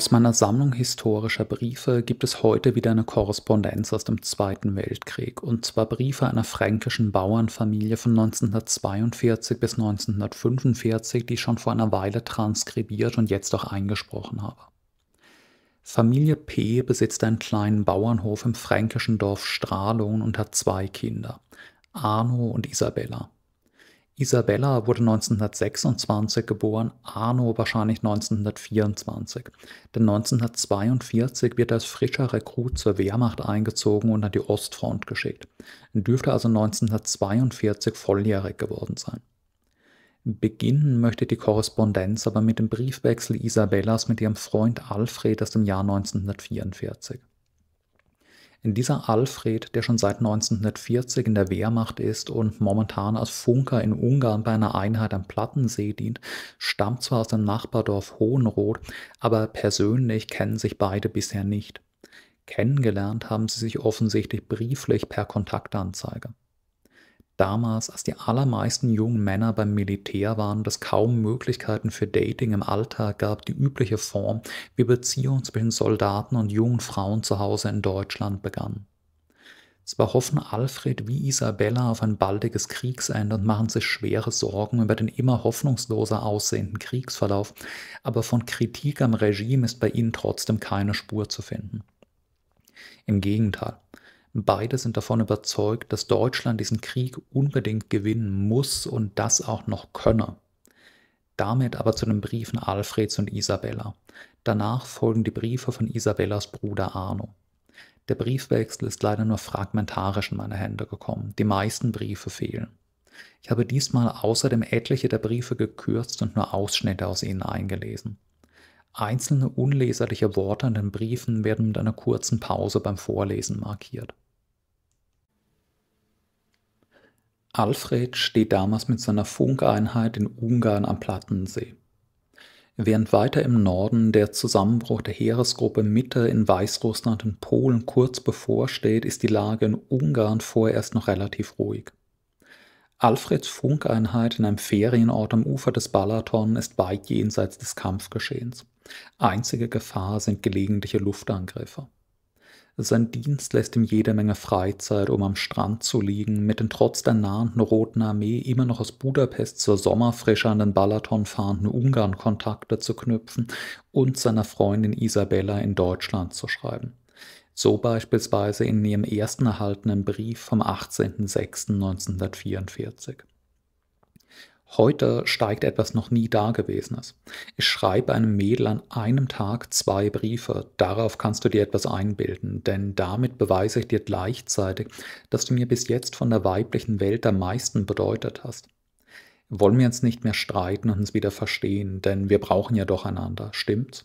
Aus meiner Sammlung historischer Briefe gibt es heute wieder eine Korrespondenz aus dem Zweiten Weltkrieg, und zwar Briefe einer fränkischen Bauernfamilie von 1942 bis 1945, die ich schon vor einer Weile transkribiert und jetzt auch eingesprochen habe. Familie P. besitzt einen kleinen Bauernhof im fränkischen Dorf Strahlung und hat zwei Kinder, Arno und Isabella. Isabella wurde 1926 geboren, Arno wahrscheinlich 1924. Denn 1942 wird er als frischer Rekrut zur Wehrmacht eingezogen und an die Ostfront geschickt. Er dürfte also 1942 volljährig geworden sein. Beginnen möchte die Korrespondenz aber mit dem Briefwechsel Isabellas mit ihrem Freund Alfred aus dem Jahr 1944. In Dieser Alfred, der schon seit 1940 in der Wehrmacht ist und momentan als Funker in Ungarn bei einer Einheit am Plattensee dient, stammt zwar aus dem Nachbardorf Hohenroth, aber persönlich kennen sich beide bisher nicht. Kennengelernt haben sie sich offensichtlich brieflich per Kontaktanzeige damals, als die allermeisten jungen Männer beim Militär waren, das kaum Möglichkeiten für Dating im Alltag gab, die übliche Form, wie Beziehungen zwischen Soldaten und jungen Frauen zu Hause in Deutschland begannen. Zwar hoffen Alfred wie Isabella auf ein baldiges Kriegsende und machen sich schwere Sorgen über den immer hoffnungsloser aussehenden Kriegsverlauf, aber von Kritik am Regime ist bei ihnen trotzdem keine Spur zu finden. Im Gegenteil, Beide sind davon überzeugt, dass Deutschland diesen Krieg unbedingt gewinnen muss und das auch noch könne. Damit aber zu den Briefen Alfreds und Isabella. Danach folgen die Briefe von Isabellas Bruder Arno. Der Briefwechsel ist leider nur fragmentarisch in meine Hände gekommen. Die meisten Briefe fehlen. Ich habe diesmal außerdem etliche der Briefe gekürzt und nur Ausschnitte aus ihnen eingelesen. Einzelne unleserliche Worte in den Briefen werden mit einer kurzen Pause beim Vorlesen markiert. Alfred steht damals mit seiner Funkeinheit in Ungarn am Plattensee. Während weiter im Norden der Zusammenbruch der Heeresgruppe Mitte in Weißrussland und Polen kurz bevorsteht, ist die Lage in Ungarn vorerst noch relativ ruhig. Alfreds Funkeinheit in einem Ferienort am Ufer des Balaton ist weit jenseits des Kampfgeschehens. Einzige Gefahr sind gelegentliche Luftangriffe. Sein Dienst lässt ihm jede Menge Freizeit, um am Strand zu liegen, mit den trotz der nahenden Roten Armee immer noch aus Budapest zur Sommerfrische an den Balaton fahrenden Ungarn Kontakte zu knüpfen und seiner Freundin Isabella in Deutschland zu schreiben. So beispielsweise in ihrem ersten erhaltenen Brief vom 18.06.1944. Heute steigt etwas noch nie Dagewesenes. Ich schreibe einem Mädel an einem Tag zwei Briefe. Darauf kannst du dir etwas einbilden, denn damit beweise ich dir gleichzeitig, dass du mir bis jetzt von der weiblichen Welt am meisten bedeutet hast. Wollen wir uns nicht mehr streiten und uns wieder verstehen, denn wir brauchen ja doch einander, stimmt's?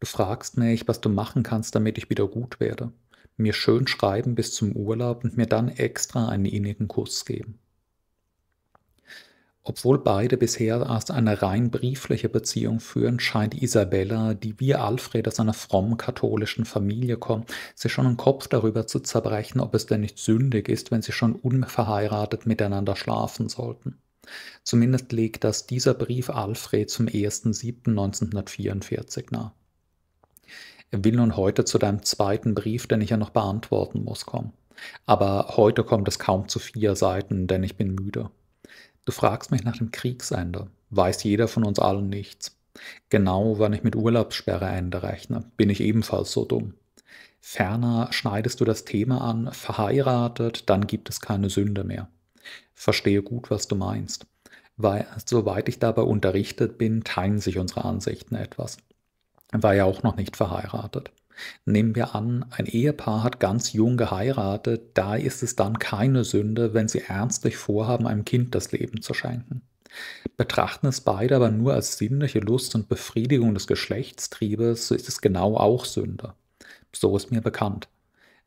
Du fragst mich, was du machen kannst, damit ich wieder gut werde. Mir schön schreiben bis zum Urlaub und mir dann extra einen innigen Kuss geben. Obwohl beide bisher erst eine rein briefliche Beziehung führen, scheint Isabella, die wie Alfred aus einer frommen katholischen Familie kommt, sich schon den Kopf darüber zu zerbrechen, ob es denn nicht sündig ist, wenn sie schon unverheiratet miteinander schlafen sollten. Zumindest legt das dieser Brief Alfred zum 1.7.1944 nahe. Er will nun heute zu deinem zweiten Brief, den ich ja noch beantworten muss, kommen. Aber heute kommt es kaum zu vier Seiten, denn ich bin müde. Du fragst mich nach dem Kriegsende. Weiß jeder von uns allen nichts. Genau, wann ich mit Urlaubssperre einrechne, bin ich ebenfalls so dumm. Ferner schneidest du das Thema an, verheiratet, dann gibt es keine Sünde mehr. Verstehe gut, was du meinst. Weil, soweit ich dabei unterrichtet bin, teilen sich unsere Ansichten etwas. War ja auch noch nicht verheiratet. Nehmen wir an, ein Ehepaar hat ganz jung geheiratet, da ist es dann keine Sünde, wenn sie ernstlich vorhaben, einem Kind das Leben zu schenken. Betrachten es beide aber nur als sinnliche Lust und Befriedigung des Geschlechtstriebes, so ist es genau auch Sünde. So ist mir bekannt.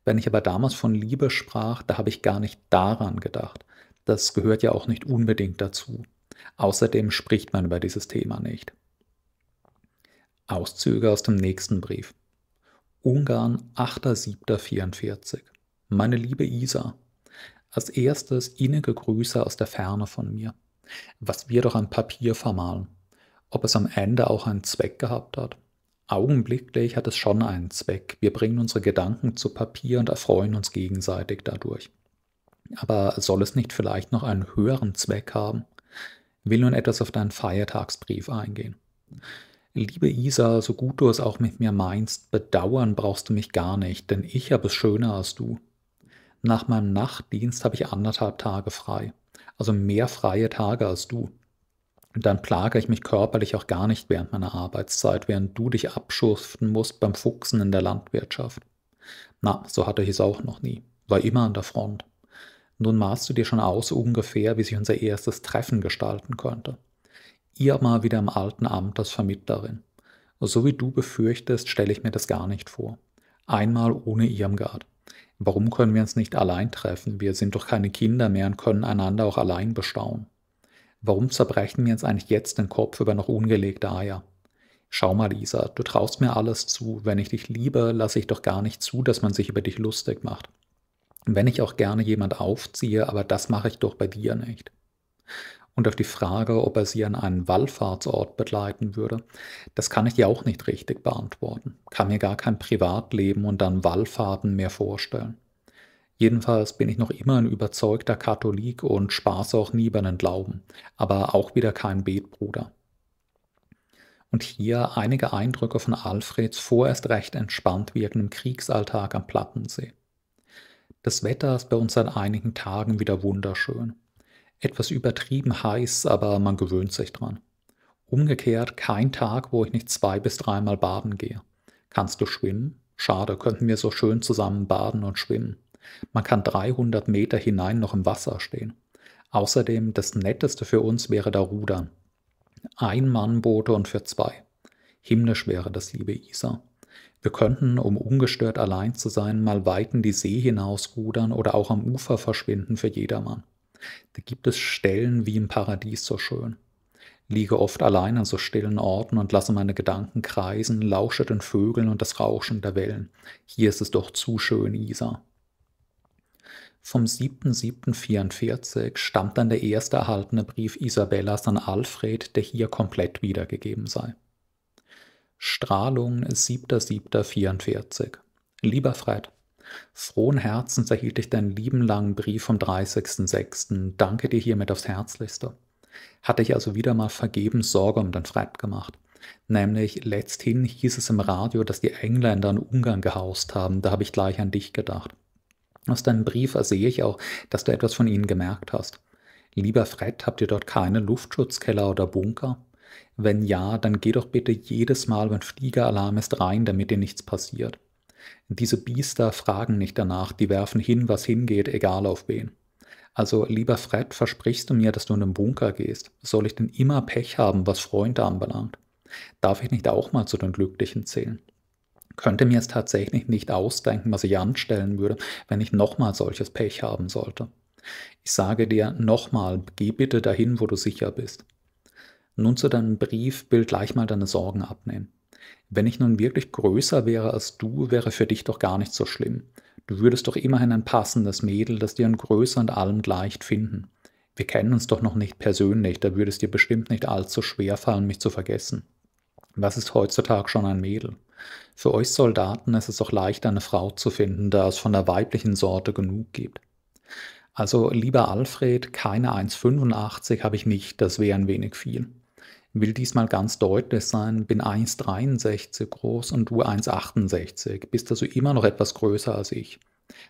Wenn ich aber damals von Liebe sprach, da habe ich gar nicht daran gedacht. Das gehört ja auch nicht unbedingt dazu. Außerdem spricht man über dieses Thema nicht. Auszüge aus dem nächsten Brief. Ungarn 8.7.44. Meine liebe Isa, als erstes innige Grüße aus der Ferne von mir. Was wir doch an Papier vermalen. Ob es am Ende auch einen Zweck gehabt hat? Augenblicklich hat es schon einen Zweck. Wir bringen unsere Gedanken zu Papier und erfreuen uns gegenseitig dadurch. Aber soll es nicht vielleicht noch einen höheren Zweck haben? Will nun etwas auf deinen Feiertagsbrief eingehen. Liebe Isa, so gut du es auch mit mir meinst, bedauern brauchst du mich gar nicht, denn ich habe es schöner als du. Nach meinem Nachtdienst habe ich anderthalb Tage frei, also mehr freie Tage als du. Und dann plage ich mich körperlich auch gar nicht während meiner Arbeitszeit, während du dich abschuften musst beim Fuchsen in der Landwirtschaft. Na, so hatte ich es auch noch nie. War immer an der Front. Nun maßst du dir schon aus ungefähr, wie sich unser erstes Treffen gestalten könnte ihr mal wieder im alten Amt als Vermittlerin. So wie du befürchtest, stelle ich mir das gar nicht vor. Einmal ohne Irmgard. Warum können wir uns nicht allein treffen? Wir sind doch keine Kinder mehr und können einander auch allein bestaunen. Warum zerbrechen wir uns eigentlich jetzt den Kopf über noch ungelegte Eier? Schau mal, Lisa, du traust mir alles zu. Wenn ich dich liebe, lasse ich doch gar nicht zu, dass man sich über dich lustig macht. Wenn ich auch gerne jemand aufziehe, aber das mache ich doch bei dir nicht und auf die Frage, ob er sie an einen Wallfahrtsort begleiten würde, das kann ich ja auch nicht richtig beantworten. Kann mir gar kein Privatleben und dann Wallfahrten mehr vorstellen. Jedenfalls bin ich noch immer ein überzeugter Katholik und spaß auch nie bei den Glauben, aber auch wieder kein Betbruder. Und hier einige Eindrücke von Alfreds vorerst recht entspannt wirkendem Kriegsalltag am Plattensee. Das Wetter ist bei uns seit einigen Tagen wieder wunderschön etwas übertrieben heiß, aber man gewöhnt sich dran. Umgekehrt kein Tag, wo ich nicht zwei bis dreimal baden gehe. Kannst du schwimmen? Schade, könnten wir so schön zusammen baden und schwimmen. Man kann 300 Meter hinein noch im Wasser stehen. Außerdem das Netteste für uns wäre da Rudern. Ein Mann Boote und für zwei. Himmlisch wäre das, liebe Isa. Wir könnten, um ungestört allein zu sein, mal weiten die See hinaus rudern oder auch am Ufer verschwinden für jedermann. Da gibt es Stellen wie im Paradies so schön. Liege oft allein an so stillen Orten und lasse meine Gedanken kreisen, lausche den Vögeln und das Rauschen der Wellen. Hier ist es doch zu schön, Isa. Vom 7.7.44 stammt dann der erste erhaltene Brief Isabellas an Alfred, der hier komplett wiedergegeben sei. Strahlung 7.7.44 Lieber Fred, Frohen Herzens erhielt ich deinen lieben langen Brief vom 30.06. Danke dir hiermit aufs Herzlichste. Hatte ich also wieder mal vergebens Sorge um dein Fred gemacht. Nämlich letzthin hieß es im Radio, dass die Engländer in Ungarn gehaust haben. Da habe ich gleich an dich gedacht. Aus deinem Brief ersehe ich auch, dass du etwas von ihnen gemerkt hast. Lieber Fred, habt ihr dort keine Luftschutzkeller oder Bunker? Wenn ja, dann geh doch bitte jedes Mal, wenn Fliegeralarm ist, rein, damit dir nichts passiert. Diese Biester fragen nicht danach, die werfen hin, was hingeht, egal auf wen. Also, lieber Fred, versprichst du mir, dass du in den Bunker gehst? Soll ich denn immer Pech haben, was Freunde anbelangt? Darf ich nicht auch mal zu den Glücklichen zählen? Könnte mir es tatsächlich nicht ausdenken, was ich anstellen würde, wenn ich nochmal solches Pech haben sollte. Ich sage dir nochmal, geh bitte dahin, wo du sicher bist. Nun zu deinem Brief will gleich mal deine Sorgen abnehmen wenn ich nun wirklich größer wäre als du, wäre für dich doch gar nicht so schlimm. Du würdest doch immerhin ein passendes Mädel, das dir in Größe und allem leicht finden. Wir kennen uns doch noch nicht persönlich, da würde es dir bestimmt nicht allzu schwer fallen, mich zu vergessen. Was ist heutzutage schon ein Mädel? Für euch Soldaten ist es doch leicht, eine Frau zu finden, da es von der weiblichen Sorte genug gibt. Also, lieber Alfred, keine 1,85 habe ich nicht, das wäre ein wenig viel will diesmal ganz deutlich sein, bin 1,63 groß und du 1,68, bist also immer noch etwas größer als ich.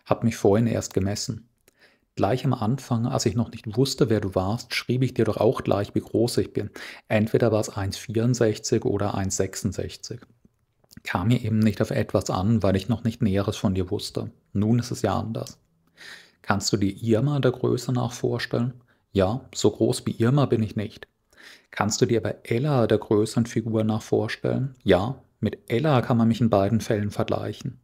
Hab mich vorhin erst gemessen. Gleich am Anfang, als ich noch nicht wusste, wer du warst, schrieb ich dir doch auch gleich, wie groß ich bin. Entweder war es 1,64 oder 1,66. Kam mir eben nicht auf etwas an, weil ich noch nicht Näheres von dir wusste. Nun ist es ja anders. Kannst du dir Irma der Größe nach vorstellen? Ja, so groß wie Irma bin ich nicht. Kannst du dir bei Ella der größeren Figur nach vorstellen? Ja, mit Ella kann man mich in beiden Fällen vergleichen.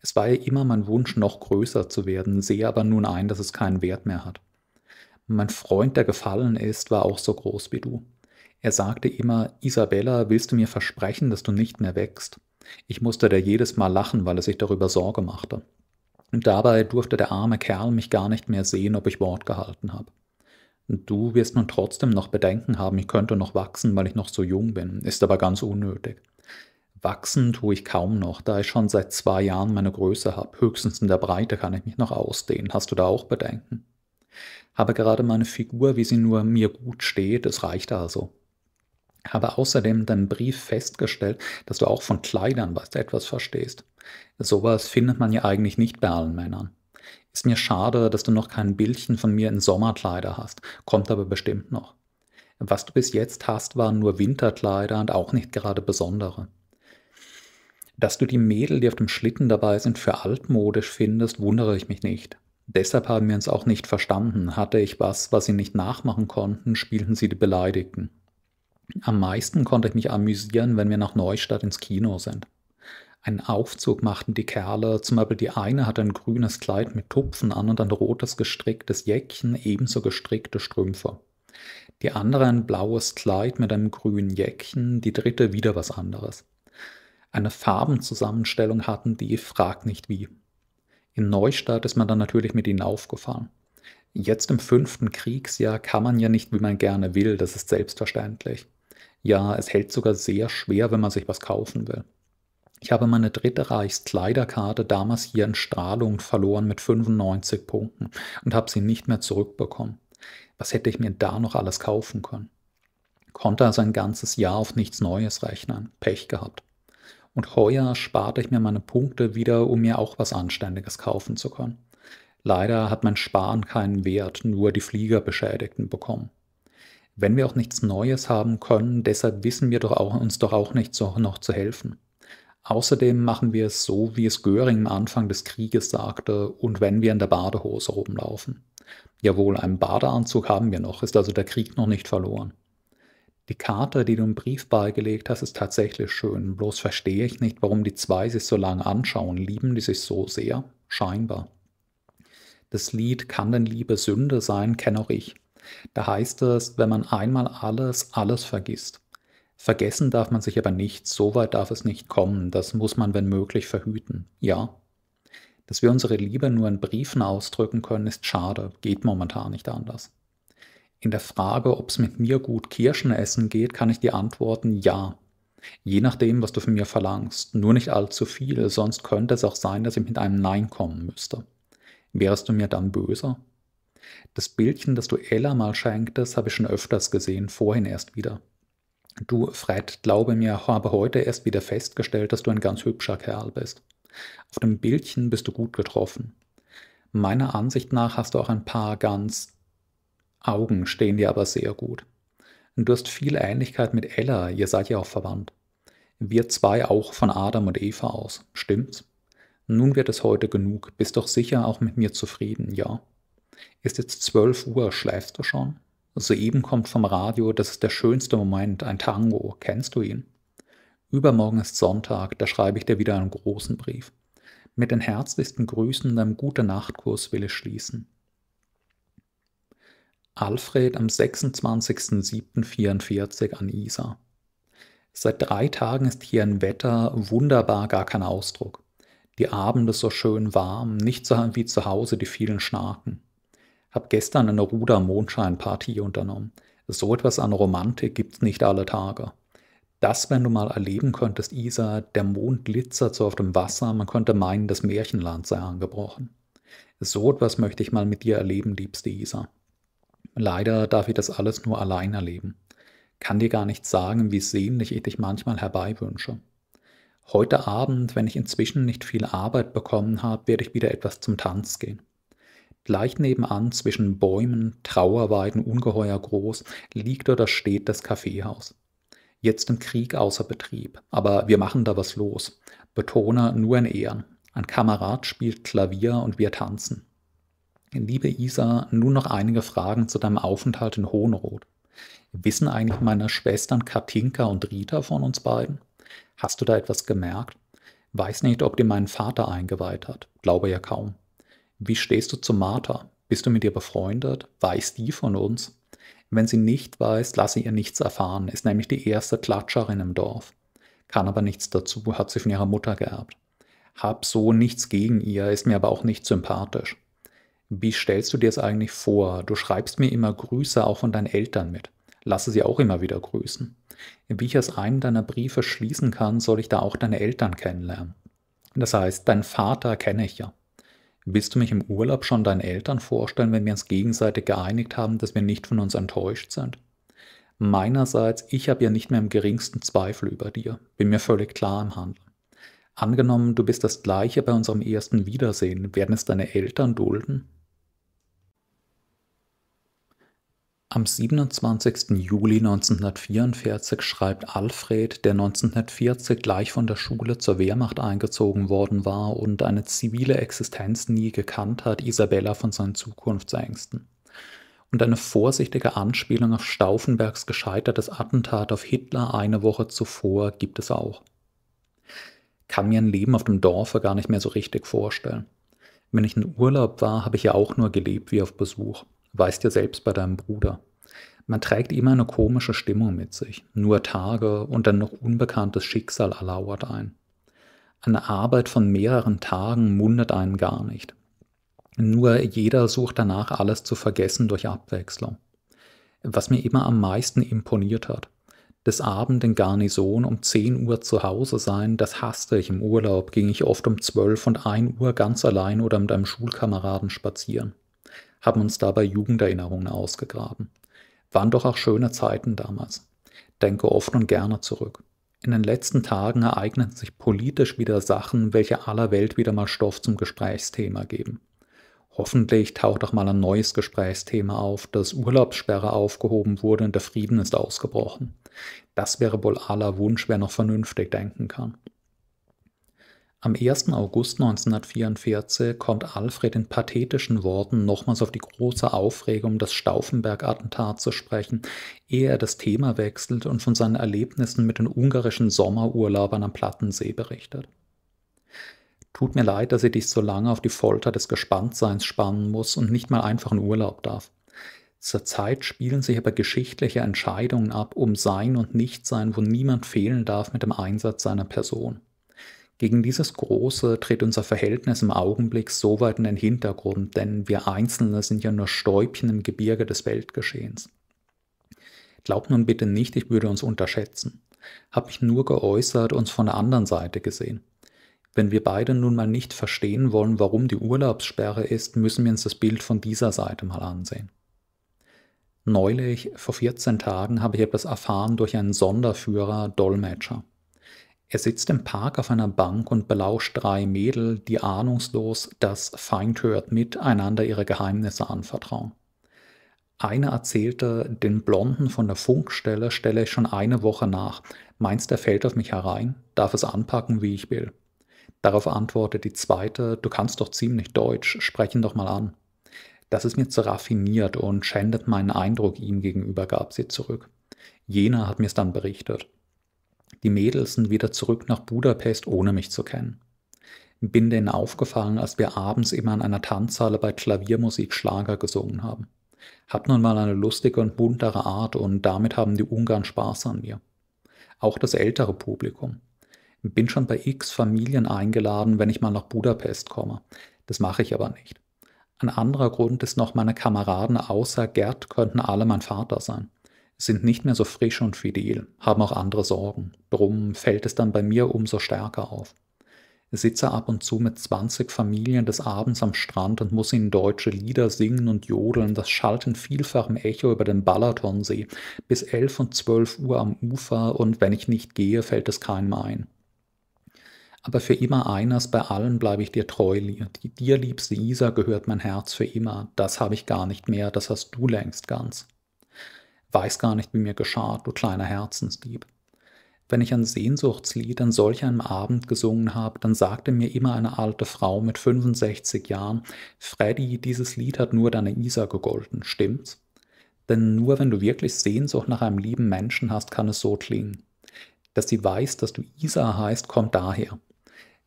Es war ja immer mein Wunsch, noch größer zu werden, sehe aber nun ein, dass es keinen Wert mehr hat. Mein Freund, der gefallen ist, war auch so groß wie du. Er sagte immer, Isabella, willst du mir versprechen, dass du nicht mehr wächst? Ich musste da jedes Mal lachen, weil er sich darüber Sorge machte. Und dabei durfte der arme Kerl mich gar nicht mehr sehen, ob ich Wort gehalten habe. Und du wirst nun trotzdem noch Bedenken haben, ich könnte noch wachsen, weil ich noch so jung bin. Ist aber ganz unnötig. Wachsen tue ich kaum noch, da ich schon seit zwei Jahren meine Größe habe. Höchstens in der Breite kann ich mich noch ausdehnen. Hast du da auch Bedenken? Habe gerade meine Figur, wie sie nur mir gut steht, es reicht also. Habe außerdem deinen Brief festgestellt, dass du auch von Kleidern weißt, etwas verstehst. Sowas findet man ja eigentlich nicht bei allen Männern. Ist mir schade, dass du noch kein Bildchen von mir in Sommerkleider hast, kommt aber bestimmt noch. Was du bis jetzt hast, waren nur Winterkleider und auch nicht gerade besondere. Dass du die Mädel, die auf dem Schlitten dabei sind, für altmodisch findest, wundere ich mich nicht. Deshalb haben wir uns auch nicht verstanden. Hatte ich was, was sie nicht nachmachen konnten, spielten sie die Beleidigten. Am meisten konnte ich mich amüsieren, wenn wir nach Neustadt ins Kino sind einen Aufzug machten die Kerle. Zum Beispiel die eine hatte ein grünes Kleid mit Tupfen an und ein rotes gestricktes Jäckchen, ebenso gestrickte Strümpfe. Die andere ein blaues Kleid mit einem grünen Jäckchen, die dritte wieder was anderes. Eine Farbenzusammenstellung hatten die, frag nicht wie. In Neustadt ist man dann natürlich mit ihnen aufgefahren. Jetzt im fünften Kriegsjahr kann man ja nicht, wie man gerne will, das ist selbstverständlich. Ja, es hält sogar sehr schwer, wenn man sich was kaufen will. Ich habe meine dritte Reichskleiderkarte damals hier in Strahlung verloren mit 95 Punkten und habe sie nicht mehr zurückbekommen. Was hätte ich mir da noch alles kaufen können? Konnte also ein ganzes Jahr auf nichts Neues rechnen. Pech gehabt. Und heuer sparte ich mir meine Punkte wieder, um mir auch was Anständiges kaufen zu können. Leider hat mein Sparen keinen Wert, nur die Fliegerbeschädigten bekommen. Wenn wir auch nichts Neues haben können, deshalb wissen wir doch auch, uns doch auch nicht so noch zu helfen. Außerdem machen wir es so, wie es Göring am Anfang des Krieges sagte, und wenn wir in der Badehose rumlaufen. Jawohl, einen Badeanzug haben wir noch, ist also der Krieg noch nicht verloren. Die Karte, die du im Brief beigelegt hast, ist tatsächlich schön, bloß verstehe ich nicht, warum die zwei sich so lange anschauen. Lieben die sich so sehr? Scheinbar. Das Lied Kann denn Liebe Sünde sein, kenne auch ich. Da heißt es, wenn man einmal alles, alles vergisst. Vergessen darf man sich aber nicht, so weit darf es nicht kommen, das muss man, wenn möglich, verhüten. Ja. Dass wir unsere Liebe nur in Briefen ausdrücken können, ist schade, geht momentan nicht anders. In der Frage, ob es mit mir gut Kirschen essen geht, kann ich dir antworten, ja. Je nachdem, was du von mir verlangst, nur nicht allzu viel, sonst könnte es auch sein, dass ich mit einem Nein kommen müsste. Wärst du mir dann böser? Das Bildchen, das du Ella mal schenktest, habe ich schon öfters gesehen, vorhin erst wieder. Du, Fred, glaube mir, habe heute erst wieder festgestellt, dass du ein ganz hübscher Kerl bist. Auf dem Bildchen bist du gut getroffen. Meiner Ansicht nach hast du auch ein paar ganz Augen stehen dir aber sehr gut. Du hast viel Ähnlichkeit mit Ella, ihr seid ja auch verwandt. Wir zwei auch von Adam und Eva aus, stimmt's? Nun wird es heute genug, bist doch sicher auch mit mir zufrieden, ja? Ist jetzt zwölf Uhr, schläfst du schon? Soeben kommt vom Radio, das ist der schönste Moment, ein Tango. Kennst du ihn? Übermorgen ist Sonntag, da schreibe ich dir wieder einen großen Brief. Mit den herzlichsten Grüßen und einem gute Nachtkurs will ich schließen. Alfred am 26.07.44 an Isa. Seit drei Tagen ist hier ein Wetter wunderbar gar kein Ausdruck. Die Abende so schön warm, nicht so wie zu Hause die vielen Schnaken habe gestern eine Ruder-Mondschein-Party unternommen. So etwas an Romantik gibt's nicht alle Tage. Das, wenn du mal erleben könntest, Isa, der Mond glitzert so auf dem Wasser, man könnte meinen, das Märchenland sei angebrochen. So etwas möchte ich mal mit dir erleben, liebste Isa. Leider darf ich das alles nur allein erleben. Kann dir gar nicht sagen, wie sehnlich ich dich manchmal herbeiwünsche. Heute Abend, wenn ich inzwischen nicht viel Arbeit bekommen habe, werde ich wieder etwas zum Tanz gehen. Gleich nebenan, zwischen Bäumen, Trauerweiden ungeheuer groß, liegt oder steht das Kaffeehaus. Jetzt im Krieg außer Betrieb, aber wir machen da was los. Betoner nur in Ehren. Ein Kamerad spielt Klavier und wir tanzen. Liebe Isa, nun noch einige Fragen zu deinem Aufenthalt in Hohenroth. Wissen eigentlich meine Schwestern Katinka und Rita von uns beiden? Hast du da etwas gemerkt? Weiß nicht, ob dir mein Vater eingeweiht hat. Glaube ja kaum. Wie stehst du zu Martha? Bist du mit ihr befreundet? Weiß die von uns? Wenn sie nicht weiß, lasse ihr nichts erfahren, ist nämlich die erste Klatscherin im Dorf. Kann aber nichts dazu, hat sie von ihrer Mutter geerbt. Hab so nichts gegen ihr, ist mir aber auch nicht sympathisch. Wie stellst du dir es eigentlich vor? Du schreibst mir immer Grüße auch von deinen Eltern mit. Lasse sie auch immer wieder grüßen. Wie ich aus einem deiner Briefe schließen kann, soll ich da auch deine Eltern kennenlernen. Das heißt, deinen Vater kenne ich ja. Willst du mich im Urlaub schon deinen Eltern vorstellen, wenn wir uns gegenseitig geeinigt haben, dass wir nicht von uns enttäuscht sind? Meinerseits, ich habe ja nicht mehr im geringsten Zweifel über dir, bin mir völlig klar im Handeln. Angenommen, du bist das gleiche bei unserem ersten Wiedersehen, werden es deine Eltern dulden? Am 27. Juli 1944 schreibt Alfred, der 1940 gleich von der Schule zur Wehrmacht eingezogen worden war und eine zivile Existenz nie gekannt hat, Isabella von seinen Zukunftsängsten. Und eine vorsichtige Anspielung auf Stauffenbergs gescheitertes Attentat auf Hitler eine Woche zuvor gibt es auch. Kann mir ein Leben auf dem Dorfe gar nicht mehr so richtig vorstellen. Wenn ich in Urlaub war, habe ich ja auch nur gelebt wie auf Besuch. Weißt ja selbst bei deinem Bruder. Man trägt immer eine komische Stimmung mit sich. Nur Tage und ein noch unbekanntes Schicksal erlauert ein. Eine Arbeit von mehreren Tagen mundet einen gar nicht. Nur jeder sucht danach alles zu vergessen durch Abwechslung. Was mir immer am meisten imponiert hat. Des Abend in Garnison um 10 Uhr zu Hause sein, das hasste ich im Urlaub, ging ich oft um 12 und 1 Uhr ganz allein oder mit einem Schulkameraden spazieren haben uns dabei Jugenderinnerungen ausgegraben. Waren doch auch schöne Zeiten damals. Denke oft und gerne zurück. In den letzten Tagen ereigneten sich politisch wieder Sachen, welche aller Welt wieder mal Stoff zum Gesprächsthema geben. Hoffentlich taucht auch mal ein neues Gesprächsthema auf, dass Urlaubssperre aufgehoben wurde und der Frieden ist ausgebrochen. Das wäre wohl aller Wunsch, wer noch vernünftig denken kann. Am 1. August 1944 kommt Alfred in pathetischen Worten nochmals auf die große Aufregung des Stauffenberg-Attentats zu sprechen, ehe er das Thema wechselt und von seinen Erlebnissen mit den ungarischen Sommerurlaubern am Plattensee berichtet. Tut mir leid, dass ich dich so lange auf die Folter des Gespanntseins spannen muss und nicht mal einfach in Urlaub darf. Zurzeit spielen sich aber geschichtliche Entscheidungen ab um Sein und Nichtsein, wo niemand fehlen darf mit dem Einsatz seiner Person. Gegen dieses Große tritt unser Verhältnis im Augenblick so weit in den Hintergrund, denn wir Einzelne sind ja nur Stäubchen im Gebirge des Weltgeschehens. Glaubt nun bitte nicht, ich würde uns unterschätzen. Hab mich nur geäußert, uns von der anderen Seite gesehen. Wenn wir beide nun mal nicht verstehen wollen, warum die Urlaubssperre ist, müssen wir uns das Bild von dieser Seite mal ansehen. Neulich, vor 14 Tagen, habe ich etwas erfahren durch einen Sonderführer, Dolmetscher. Er sitzt im Park auf einer Bank und belauscht drei Mädel, die ahnungslos das hört, miteinander ihre Geheimnisse anvertrauen. Eine erzählte, den Blonden von der Funkstelle stelle ich schon eine Woche nach. Meinst, er fällt auf mich herein? Darf es anpacken, wie ich will? Darauf antwortet die zweite, du kannst doch ziemlich Deutsch, sprechen doch mal an. Das ist mir zu raffiniert und schändet meinen Eindruck ihm gegenüber, gab sie zurück. Jener hat mir's dann berichtet. Die Mädels sind wieder zurück nach Budapest, ohne mich zu kennen. Bin denen aufgefallen, als wir abends immer in einer Tanzhalle bei Klaviermusik Schlager gesungen haben. Hab nun mal eine lustige und buntere Art und damit haben die Ungarn Spaß an mir. Auch das ältere Publikum. Bin schon bei x Familien eingeladen, wenn ich mal nach Budapest komme. Das mache ich aber nicht. Ein anderer Grund ist noch, meine Kameraden außer Gerd könnten alle mein Vater sein sind nicht mehr so frisch und fidel, haben auch andere Sorgen. Drum fällt es dann bei mir umso stärker auf. Ich sitze ab und zu mit 20 Familien des Abends am Strand und muss ihnen deutsche Lieder singen und jodeln. Das schallt in vielfachem Echo über den Balatonsee bis 11 und 12 Uhr am Ufer und wenn ich nicht gehe, fällt es keinem ein. Aber für immer eines, bei allen bleibe ich dir treu, die dir liebste Isa gehört mein Herz für immer. Das habe ich gar nicht mehr, das hast du längst ganz weiß gar nicht, wie mir geschah, du kleiner Herzensdieb. Wenn ich ein Sehnsuchtslied an solch einem Abend gesungen habe, dann sagte mir immer eine alte Frau mit 65 Jahren, Freddy, dieses Lied hat nur deine Isa gegolten, stimmt's? Denn nur wenn du wirklich Sehnsucht nach einem lieben Menschen hast, kann es so klingen. Dass sie weiß, dass du Isa heißt, kommt daher.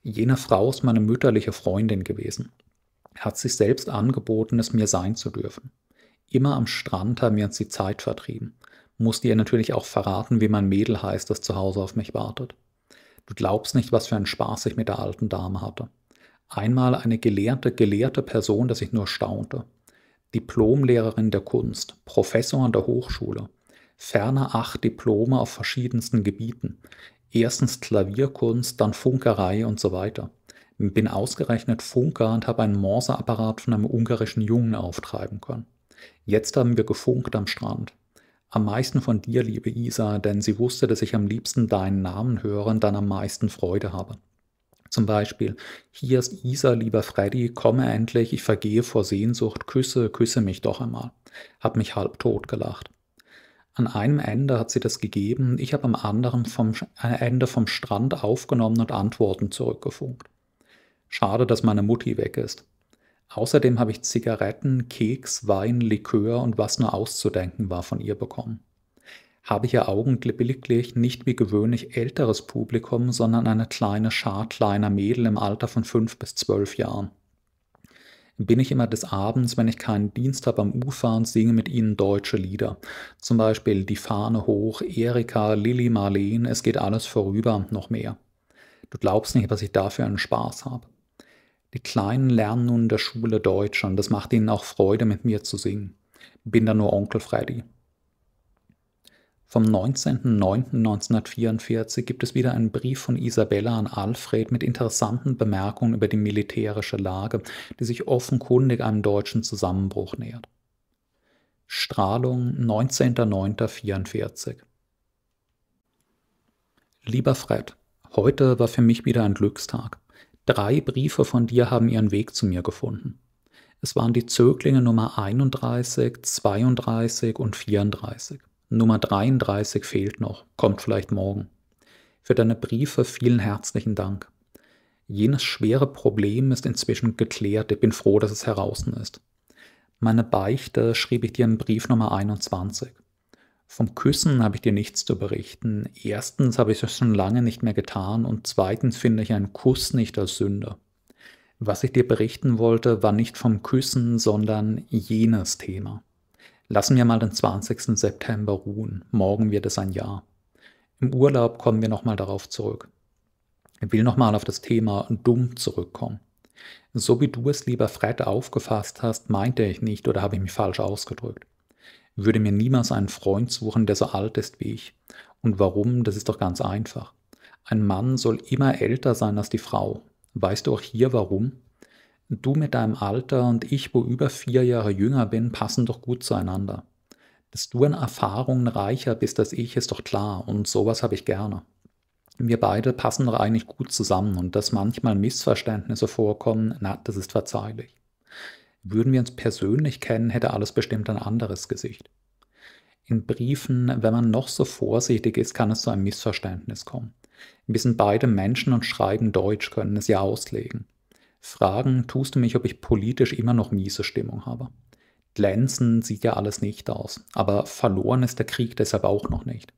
Jene Frau ist meine mütterliche Freundin gewesen. Hat sich selbst angeboten, es mir sein zu dürfen. Immer am Strand haben wir uns die Zeit vertrieben. Musste ihr natürlich auch verraten, wie mein Mädel heißt, das zu Hause auf mich wartet. Du glaubst nicht, was für einen Spaß ich mit der alten Dame hatte. Einmal eine gelehrte, gelehrte Person, dass ich nur staunte. Diplomlehrerin der Kunst, Professor an der Hochschule, ferner acht Diplome auf verschiedensten Gebieten. Erstens Klavierkunst, dann Funkerei und so weiter. Bin ausgerechnet Funker und habe einen Morseapparat von einem ungarischen Jungen auftreiben können. Jetzt haben wir gefunkt am Strand. Am meisten von dir, liebe Isa, denn sie wusste, dass ich am liebsten deinen Namen höre und dann am meisten Freude habe. Zum Beispiel, hier ist Isa, lieber Freddy, komme endlich, ich vergehe vor Sehnsucht, küsse, küsse mich doch einmal. Hab mich halb tot gelacht. An einem Ende hat sie das gegeben, ich habe am anderen vom äh, Ende vom Strand aufgenommen und Antworten zurückgefunkt. Schade, dass meine Mutti weg ist. Außerdem habe ich Zigaretten, Keks, Wein, Likör und was nur auszudenken war von ihr bekommen. Habe ich ihr augenblicklich nicht wie gewöhnlich älteres Publikum, sondern eine kleine Schar kleiner Mädel im Alter von fünf bis zwölf Jahren. Bin ich immer des Abends, wenn ich keinen Dienst habe, am Ufer und singe mit ihnen deutsche Lieder. Zum Beispiel Die Fahne hoch, Erika, Lilly, Marleen, Es geht alles vorüber und noch mehr. Du glaubst nicht, was ich dafür einen Spaß habe. Die Kleinen lernen nun in der Schule Deutsch und das macht ihnen auch Freude, mit mir zu singen. Bin da nur Onkel Freddy. Vom 19.09.1944 gibt es wieder einen Brief von Isabella an Alfred mit interessanten Bemerkungen über die militärische Lage, die sich offenkundig einem deutschen Zusammenbruch nähert. Strahlung 19.09.44 Lieber Fred, heute war für mich wieder ein Glückstag. Drei Briefe von dir haben ihren Weg zu mir gefunden. Es waren die Zöglinge Nummer 31, 32 und 34. Nummer 33 fehlt noch, kommt vielleicht morgen. Für deine Briefe vielen herzlichen Dank. Jenes schwere Problem ist inzwischen geklärt, ich bin froh, dass es heraus ist. Meine Beichte schrieb ich dir im Brief Nummer 21. Vom Küssen habe ich dir nichts zu berichten. Erstens habe ich es schon lange nicht mehr getan und zweitens finde ich einen Kuss nicht als Sünde. Was ich dir berichten wollte, war nicht vom Küssen, sondern jenes Thema. Lassen wir mal den 20. September ruhen. Morgen wird es ein Jahr. Im Urlaub kommen wir nochmal darauf zurück. Ich will nochmal auf das Thema dumm zurückkommen. So wie du es, lieber Fred, aufgefasst hast, meinte ich nicht oder habe ich mich falsch ausgedrückt würde mir niemals einen Freund suchen, der so alt ist wie ich. Und warum? Das ist doch ganz einfach. Ein Mann soll immer älter sein als die Frau. Weißt du auch hier warum? Du mit deinem Alter und ich, wo über vier Jahre jünger bin, passen doch gut zueinander. Dass du an Erfahrungen reicher bist als ich, ist doch klar und sowas habe ich gerne. Wir beide passen doch eigentlich gut zusammen und dass manchmal Missverständnisse vorkommen, na, das ist verzeihlich. Würden wir uns persönlich kennen, hätte alles bestimmt ein anderes Gesicht. In Briefen, wenn man noch so vorsichtig ist, kann es zu einem Missverständnis kommen. Wir sind beide Menschen und schreiben Deutsch, können es ja auslegen. Fragen tust du mich, ob ich politisch immer noch miese Stimmung habe. Glänzen sieht ja alles nicht aus, aber verloren ist der Krieg deshalb auch noch nicht.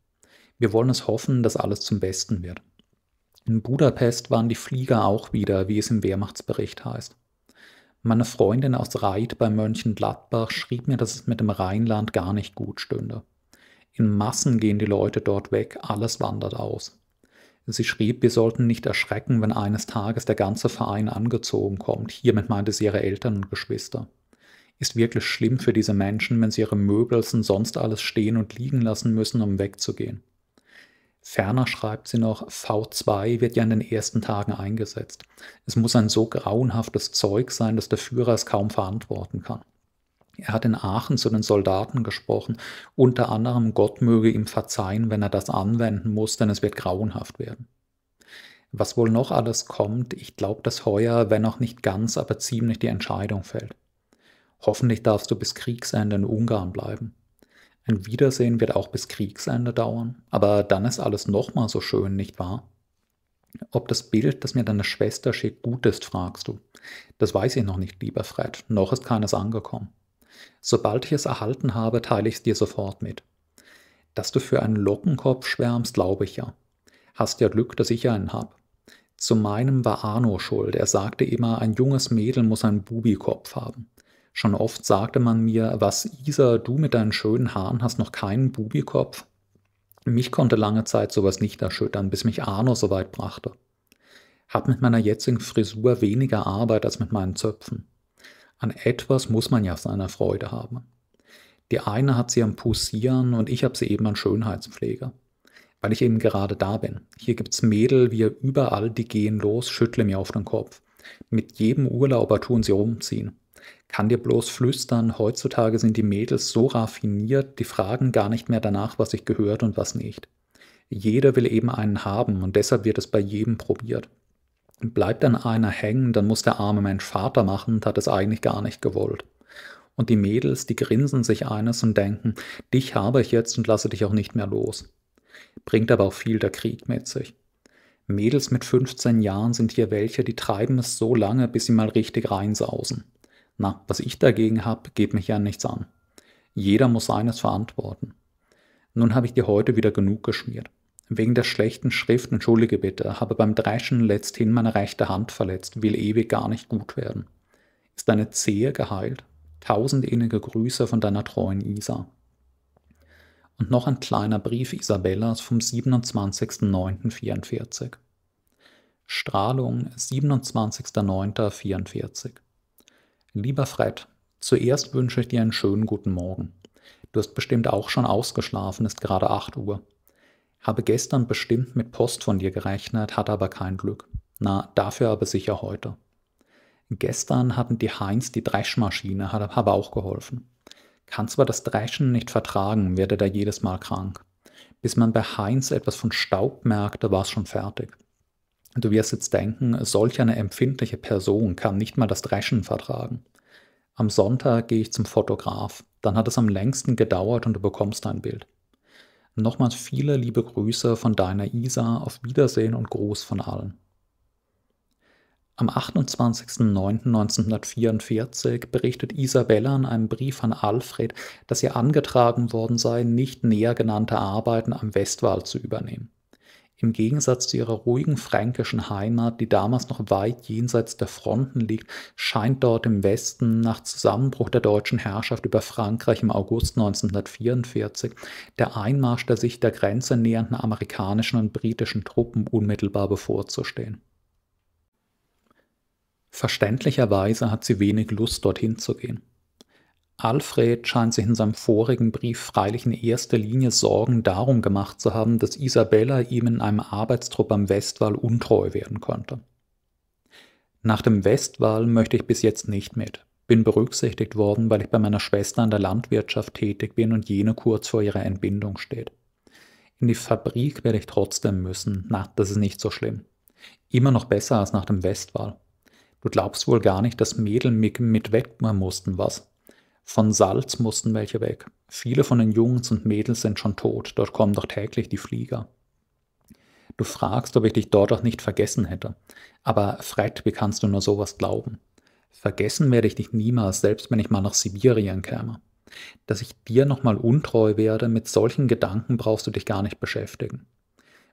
Wir wollen es hoffen, dass alles zum Besten wird. In Budapest waren die Flieger auch wieder, wie es im Wehrmachtsbericht heißt. Meine Freundin aus Reit bei Mönchengladbach schrieb mir, dass es mit dem Rheinland gar nicht gut stünde. In Massen gehen die Leute dort weg, alles wandert aus. Sie schrieb, wir sollten nicht erschrecken, wenn eines Tages der ganze Verein angezogen kommt. Hiermit meinte sie ihre Eltern und Geschwister. Ist wirklich schlimm für diese Menschen, wenn sie ihre Möbels und sonst alles stehen und liegen lassen müssen, um wegzugehen. Ferner schreibt sie noch, V2 wird ja in den ersten Tagen eingesetzt. Es muss ein so grauenhaftes Zeug sein, dass der Führer es kaum verantworten kann. Er hat in Aachen zu den Soldaten gesprochen, unter anderem Gott möge ihm verzeihen, wenn er das anwenden muss, denn es wird grauenhaft werden. Was wohl noch alles kommt, ich glaube, dass heuer, wenn auch nicht ganz, aber ziemlich die Entscheidung fällt. Hoffentlich darfst du bis Kriegsende in Ungarn bleiben. Ein Wiedersehen wird auch bis Kriegsende dauern, aber dann ist alles nochmal so schön, nicht wahr? Ob das Bild, das mir deine Schwester schickt, gut ist, fragst du. Das weiß ich noch nicht, lieber Fred, noch ist keines angekommen. Sobald ich es erhalten habe, teile ich es dir sofort mit. Dass du für einen Lockenkopf schwärmst, glaube ich ja. Hast ja Glück, dass ich einen hab. Zu meinem war Arno schuld. Er sagte immer, ein junges Mädel muss einen Bubikopf haben. Schon oft sagte man mir, was Isa, du mit deinen schönen Haaren hast noch keinen Bubikopf. Mich konnte lange Zeit sowas nicht erschüttern, bis mich Arno so weit brachte. Hab mit meiner jetzigen Frisur weniger Arbeit als mit meinen Zöpfen. An etwas muss man ja seiner Freude haben. Die eine hat sie am Pussieren und ich hab sie eben an Schönheitspflege. Weil ich eben gerade da bin. Hier gibt's Mädel wie überall, die gehen los, schüttle mir auf den Kopf. Mit jedem Urlauber tun sie rumziehen kann dir bloß flüstern, heutzutage sind die Mädels so raffiniert, die fragen gar nicht mehr danach, was ich gehört und was nicht. Jeder will eben einen haben und deshalb wird es bei jedem probiert. Bleibt dann einer hängen, dann muss der arme Mensch Vater machen und hat es eigentlich gar nicht gewollt. Und die Mädels, die grinsen sich eines und denken, dich habe ich jetzt und lasse dich auch nicht mehr los. Bringt aber auch viel der Krieg mit sich. Mädels mit 15 Jahren sind hier welche, die treiben es so lange, bis sie mal richtig reinsausen. Na, was ich dagegen habe, geht mich ja nichts an. Jeder muss seines verantworten. Nun habe ich dir heute wieder genug geschmiert. Wegen der schlechten Schrift, entschuldige bitte, habe beim Dreschen letzthin meine rechte Hand verletzt, will ewig gar nicht gut werden. Ist deine Zehe geheilt? Tausend innige Grüße von deiner treuen Isa. Und noch ein kleiner Brief Isabellas vom 27.09.44. Strahlung 27.09.44 Lieber Fred, zuerst wünsche ich dir einen schönen guten Morgen. Du hast bestimmt auch schon ausgeschlafen, ist gerade 8 Uhr. Habe gestern bestimmt mit Post von dir gerechnet, hatte aber kein Glück. Na, dafür aber sicher heute. Gestern hatten die Heinz die Dreschmaschine, hat aber auch geholfen. Kann zwar das Dreschen nicht vertragen, werde da jedes Mal krank. Bis man bei Heinz etwas von Staub merkte, war es schon fertig. Du wirst jetzt denken, solch eine empfindliche Person kann nicht mal das Dreschen vertragen. Am Sonntag gehe ich zum Fotograf, dann hat es am längsten gedauert und du bekommst dein Bild. Nochmals viele liebe Grüße von deiner Isa, auf Wiedersehen und Gruß von allen. Am 28.09.1944 berichtet Isabella in einem Brief an Alfred, dass ihr angetragen worden sei, nicht näher genannte Arbeiten am Westwall zu übernehmen. Im Gegensatz zu ihrer ruhigen fränkischen Heimat, die damals noch weit jenseits der Fronten liegt, scheint dort im Westen nach Zusammenbruch der deutschen Herrschaft über Frankreich im August 1944 der Einmarsch der sich der Grenze nähernden amerikanischen und britischen Truppen unmittelbar bevorzustehen. Verständlicherweise hat sie wenig Lust, dorthin zu gehen. Alfred scheint sich in seinem vorigen Brief freilich in erster Linie Sorgen darum gemacht zu haben, dass Isabella ihm in einem Arbeitstrupp am Westwall untreu werden konnte. Nach dem Westwall möchte ich bis jetzt nicht mit. Bin berücksichtigt worden, weil ich bei meiner Schwester in der Landwirtschaft tätig bin und jene kurz vor ihrer Entbindung steht. In die Fabrik werde ich trotzdem müssen. Na, das ist nicht so schlimm. Immer noch besser als nach dem Westwall. Du glaubst wohl gar nicht, dass Mädel mit, mit wegmachen mussten, was? Von Salz mussten welche weg. Viele von den Jungs und Mädels sind schon tot, dort kommen doch täglich die Flieger. Du fragst, ob ich dich dort auch nicht vergessen hätte. Aber Fred, wie kannst du nur sowas glauben? Vergessen werde ich dich niemals, selbst wenn ich mal nach Sibirien käme. Dass ich dir nochmal untreu werde, mit solchen Gedanken brauchst du dich gar nicht beschäftigen.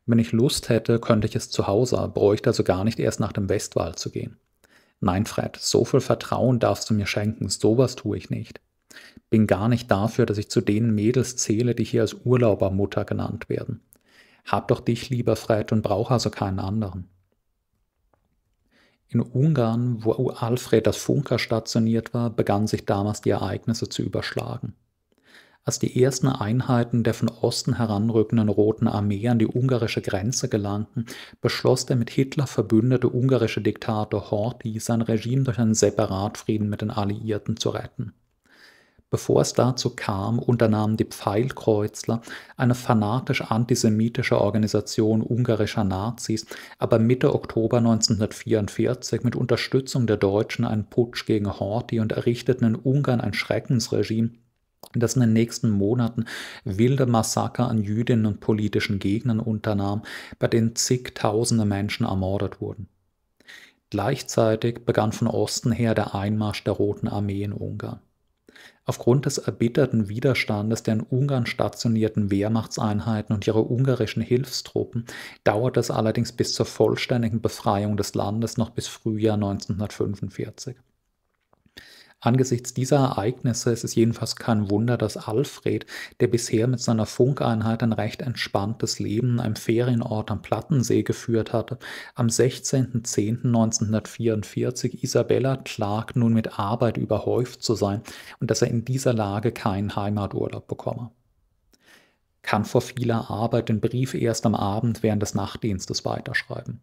Wenn ich Lust hätte, könnte ich es zu Hause, bräuchte also gar nicht erst nach dem Westwald zu gehen. Nein, Fred, so viel Vertrauen darfst du mir schenken, sowas tue ich nicht. Bin gar nicht dafür, dass ich zu den Mädels zähle, die hier als Urlaubermutter genannt werden. Hab doch dich lieber, Fred, und brauch also keinen anderen. In Ungarn, wo Alfred als Funker stationiert war, begannen sich damals die Ereignisse zu überschlagen. Als die ersten Einheiten der von Osten heranrückenden Roten Armee an die ungarische Grenze gelangten, beschloss der mit Hitler verbündete ungarische Diktator Horthy sein Regime durch einen Separatfrieden mit den Alliierten zu retten. Bevor es dazu kam, unternahmen die Pfeilkreuzler, eine fanatisch-antisemitische Organisation ungarischer Nazis, aber Mitte Oktober 1944 mit Unterstützung der Deutschen einen Putsch gegen Horthy und errichteten in Ungarn ein Schreckensregime, das in den nächsten Monaten wilde Massaker an Jüdinnen und politischen Gegnern unternahm, bei denen zigtausende Menschen ermordet wurden. Gleichzeitig begann von Osten her der Einmarsch der Roten Armee in Ungarn. Aufgrund des erbitterten Widerstandes der in Ungarn stationierten Wehrmachtseinheiten und ihrer ungarischen Hilfstruppen dauerte es allerdings bis zur vollständigen Befreiung des Landes noch bis Frühjahr 1945 Angesichts dieser Ereignisse ist es jedenfalls kein Wunder, dass Alfred, der bisher mit seiner Funkeinheit ein recht entspanntes Leben am Ferienort am Plattensee geführt hatte, am 16.10.1944 Isabella klagt, nun mit Arbeit überhäuft zu sein und dass er in dieser Lage keinen Heimaturlaub bekomme kann vor vieler Arbeit den Brief erst am Abend während des Nachtdienstes weiterschreiben.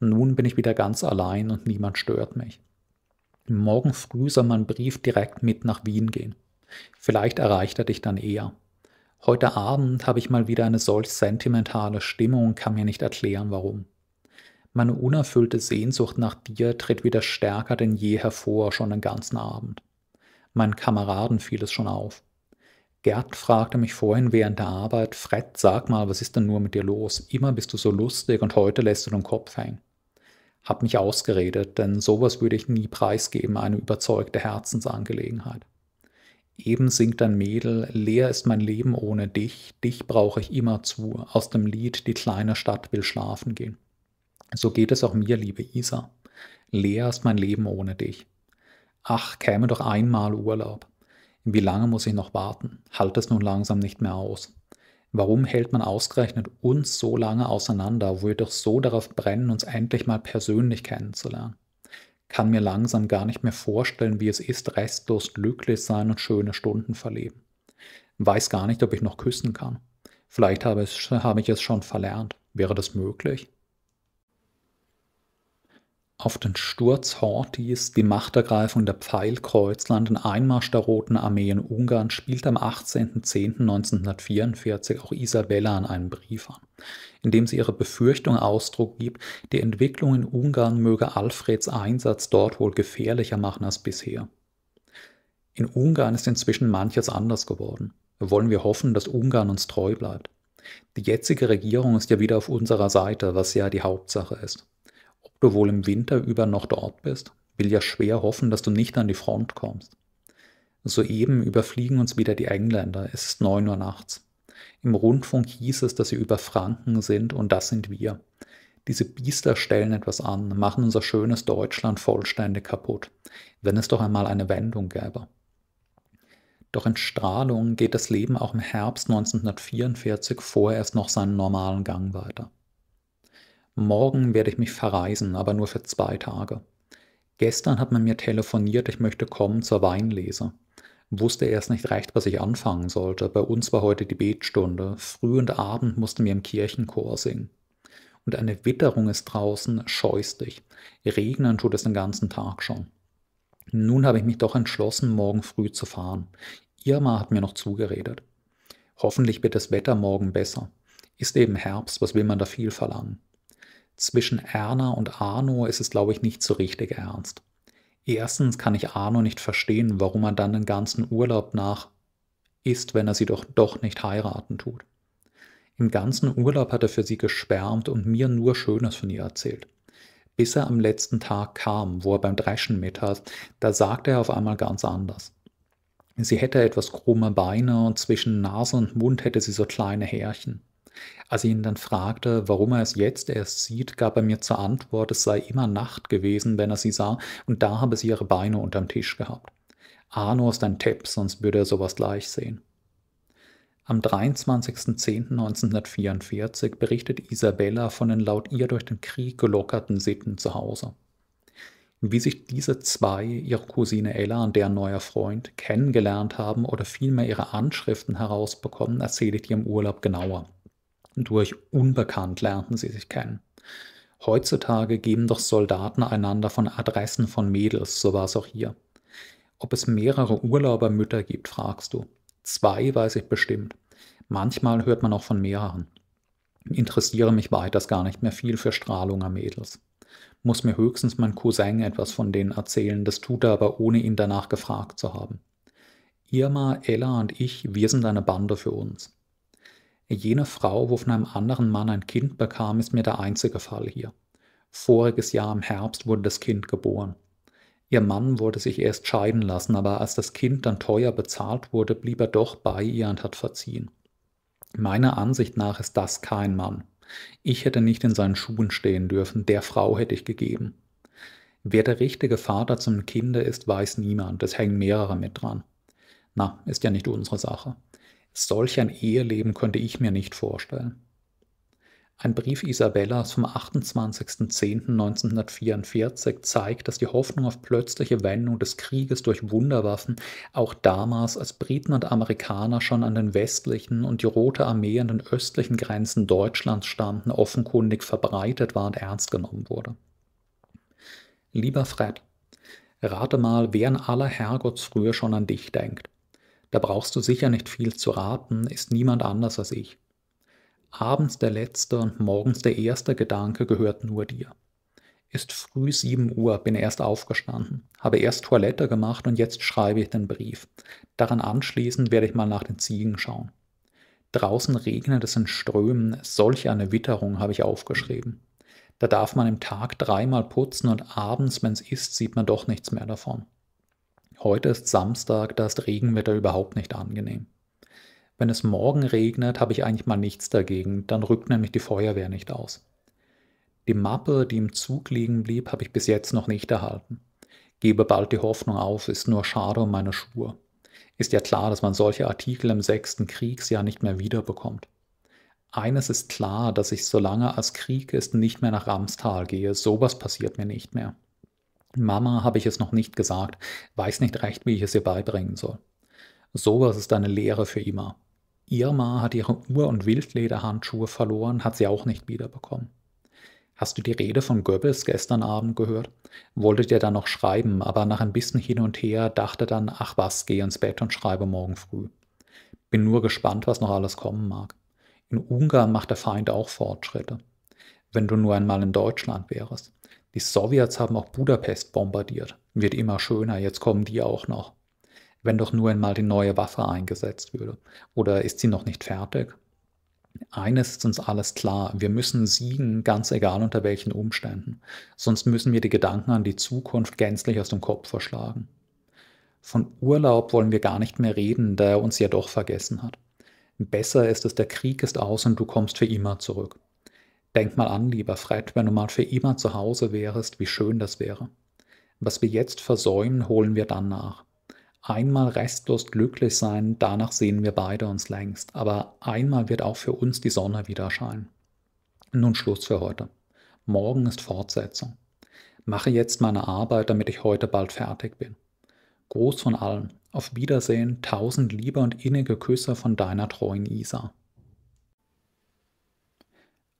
Nun bin ich wieder ganz allein und niemand stört mich. Morgen früh soll mein Brief direkt mit nach Wien gehen. Vielleicht erreicht er dich dann eher. Heute Abend habe ich mal wieder eine solch sentimentale Stimmung und kann mir nicht erklären, warum. Meine unerfüllte Sehnsucht nach dir tritt wieder stärker denn je hervor, schon den ganzen Abend. Meinen Kameraden fiel es schon auf. Gerd fragte mich vorhin während der Arbeit, Fred, sag mal, was ist denn nur mit dir los? Immer bist du so lustig und heute lässt du den Kopf hängen habe mich ausgeredet, denn sowas würde ich nie preisgeben, eine überzeugte Herzensangelegenheit. Eben singt ein Mädel, leer ist mein Leben ohne dich, dich brauche ich immerzu, aus dem Lied Die kleine Stadt will schlafen gehen. So geht es auch mir, liebe Isa. Leer ist mein Leben ohne dich. Ach, käme doch einmal Urlaub. Wie lange muss ich noch warten? Halt es nun langsam nicht mehr aus. Warum hält man ausgerechnet uns so lange auseinander, wo wir doch so darauf brennen, uns endlich mal persönlich kennenzulernen? Kann mir langsam gar nicht mehr vorstellen, wie es ist, restlos glücklich sein und schöne Stunden verleben. Weiß gar nicht, ob ich noch küssen kann. Vielleicht habe, ich es schon verlernt. Wäre das möglich? auf den Sturz Hortis, die Machtergreifung der Pfeilkreuzland, den Einmarsch der Roten Armee in Ungarn spielt am 18.10.1944 auch Isabella an einem Brief an, in dem sie ihre Befürchtung Ausdruck gibt, die Entwicklung in Ungarn möge Alfreds Einsatz dort wohl gefährlicher machen als bisher. In Ungarn ist inzwischen manches anders geworden. Wollen wir hoffen, dass Ungarn uns treu bleibt. Die jetzige Regierung ist ja wieder auf unserer Seite, was ja die Hauptsache ist du wohl im Winter über noch dort bist, will ja schwer hoffen, dass du nicht an die Front kommst. Soeben überfliegen uns wieder die Engländer, es ist neun Uhr nachts. Im Rundfunk hieß es, dass sie über Franken sind und das sind wir. Diese Biester stellen etwas an, machen unser schönes Deutschland vollständig kaputt, wenn es doch einmal eine Wendung gäbe. Doch in Strahlung geht das Leben auch im Herbst 1944 vorerst noch seinen normalen Gang weiter. Morgen werde ich mich verreisen, aber nur für zwei Tage. Gestern hat man mir telefoniert, ich möchte kommen zur Weinlese. Wusste erst nicht recht, was ich anfangen sollte. Bei uns war heute die Betstunde. Früh und Abend mussten wir im Kirchenchor singen. Und eine Witterung ist draußen scheußlich. Regnen tut es den ganzen Tag schon. Nun habe ich mich doch entschlossen, morgen früh zu fahren. Irma hat mir noch zugeredet. Hoffentlich wird das Wetter morgen besser. Ist eben Herbst, was will man da viel verlangen? Zwischen Erna und Arno ist es, glaube ich, nicht so richtig ernst. Erstens kann ich Arno nicht verstehen, warum er dann den ganzen Urlaub nach ist, wenn er sie doch doch nicht heiraten tut. Im ganzen Urlaub hat er für sie geschwärmt und mir nur Schönes von ihr erzählt. Bis er am letzten Tag kam, wo er beim Dreschen mit hat, da sagte er auf einmal ganz anders. Sie hätte etwas krumme Beine und zwischen Nase und Mund hätte sie so kleine Härchen. Als ich ihn dann fragte, warum er es jetzt erst sieht, gab er mir zur Antwort, es sei immer Nacht gewesen, wenn er sie sah, und da habe sie ihre Beine unterm Tisch gehabt. Arno ist ein Tipp, sonst würde er sowas gleich sehen. Am 23.10.1944 berichtet Isabella von den laut ihr durch den Krieg gelockerten Sitten zu Hause. Wie sich diese zwei, ihre Cousine Ella und deren neuer Freund, kennengelernt haben oder vielmehr ihre Anschriften herausbekommen, erzähle ich dir im Urlaub genauer. Durch unbekannt lernten sie sich kennen. Heutzutage geben doch Soldaten einander von Adressen von Mädels, so war es auch hier. Ob es mehrere Urlaubermütter gibt, fragst du. Zwei weiß ich bestimmt. Manchmal hört man auch von mehreren. Interessiere mich weiters gar nicht mehr viel für Strahlunger Mädels. Muss mir höchstens mein Cousin etwas von denen erzählen, das tut er aber ohne ihn danach gefragt zu haben. Irma, Ella und ich, wir sind eine Bande für uns. Jene Frau, wo von einem anderen Mann ein Kind bekam, ist mir der einzige Fall hier. Voriges Jahr im Herbst wurde das Kind geboren. Ihr Mann wollte sich erst scheiden lassen, aber als das Kind dann teuer bezahlt wurde, blieb er doch bei ihr und hat verziehen. Meiner Ansicht nach ist das kein Mann. Ich hätte nicht in seinen Schuhen stehen dürfen, der Frau hätte ich gegeben. Wer der richtige Vater zum Kinde ist, weiß niemand, es hängen mehrere mit dran. Na, ist ja nicht unsere Sache. Solch ein Eheleben könnte ich mir nicht vorstellen. Ein Brief Isabellas vom 28.10.1944 zeigt, dass die Hoffnung auf plötzliche Wendung des Krieges durch Wunderwaffen auch damals, als Briten und Amerikaner schon an den westlichen und die Rote Armee an den östlichen Grenzen Deutschlands standen, offenkundig verbreitet war und ernst genommen wurde. Lieber Fred, rate mal, wer in aller Herrgottsfrühe schon an dich denkt. Da brauchst du sicher nicht viel zu raten, ist niemand anders als ich. Abends der letzte und morgens der erste Gedanke gehört nur dir. Ist früh 7 Uhr, bin erst aufgestanden, habe erst Toilette gemacht und jetzt schreibe ich den Brief. Daran anschließend werde ich mal nach den Ziegen schauen. Draußen regnet es in Strömen, solch eine Witterung habe ich aufgeschrieben. Da darf man im Tag dreimal putzen und abends, wenn es ist, sieht man doch nichts mehr davon. Heute ist Samstag, da ist Regenwetter überhaupt nicht angenehm. Wenn es morgen regnet, habe ich eigentlich mal nichts dagegen, dann rückt nämlich die Feuerwehr nicht aus. Die Mappe, die im Zug liegen blieb, habe ich bis jetzt noch nicht erhalten. Gebe bald die Hoffnung auf, ist nur schade um meine Schuhe. Ist ja klar, dass man solche Artikel im sechsten Kriegsjahr nicht mehr wiederbekommt. Eines ist klar, dass ich solange als Krieg ist nicht mehr nach Ramstal gehe, sowas passiert mir nicht mehr. Mama habe ich es noch nicht gesagt, weiß nicht recht, wie ich es ihr beibringen soll. Sowas ist eine Lehre für Ima. Irma hat ihre Uhr- und Wildlederhandschuhe verloren, hat sie auch nicht wiederbekommen. Hast du die Rede von Goebbels gestern Abend gehört? Wollte dir dann noch schreiben, aber nach ein bisschen hin und her dachte dann, ach was, geh ins Bett und schreibe morgen früh. Bin nur gespannt, was noch alles kommen mag. In Ungarn macht der Feind auch Fortschritte. Wenn du nur einmal in Deutschland wärest. Die Sowjets haben auch Budapest bombardiert. Wird immer schöner, jetzt kommen die auch noch. Wenn doch nur einmal die neue Waffe eingesetzt würde. Oder ist sie noch nicht fertig? Eines ist uns alles klar, wir müssen siegen, ganz egal unter welchen Umständen. Sonst müssen wir die Gedanken an die Zukunft gänzlich aus dem Kopf verschlagen. Von Urlaub wollen wir gar nicht mehr reden, da er uns ja doch vergessen hat. Besser ist es, der Krieg ist aus und du kommst für immer zurück. Denk mal an, lieber Fred, wenn du mal für immer zu Hause wärest, wie schön das wäre. Was wir jetzt versäumen, holen wir dann nach. Einmal restlos glücklich sein, danach sehen wir beide uns längst, aber einmal wird auch für uns die Sonne wieder scheinen. Nun Schluss für heute. Morgen ist Fortsetzung. Mache jetzt meine Arbeit, damit ich heute bald fertig bin. Gruß von allen. Auf Wiedersehen, tausend liebe und innige Küsse von deiner treuen Isa.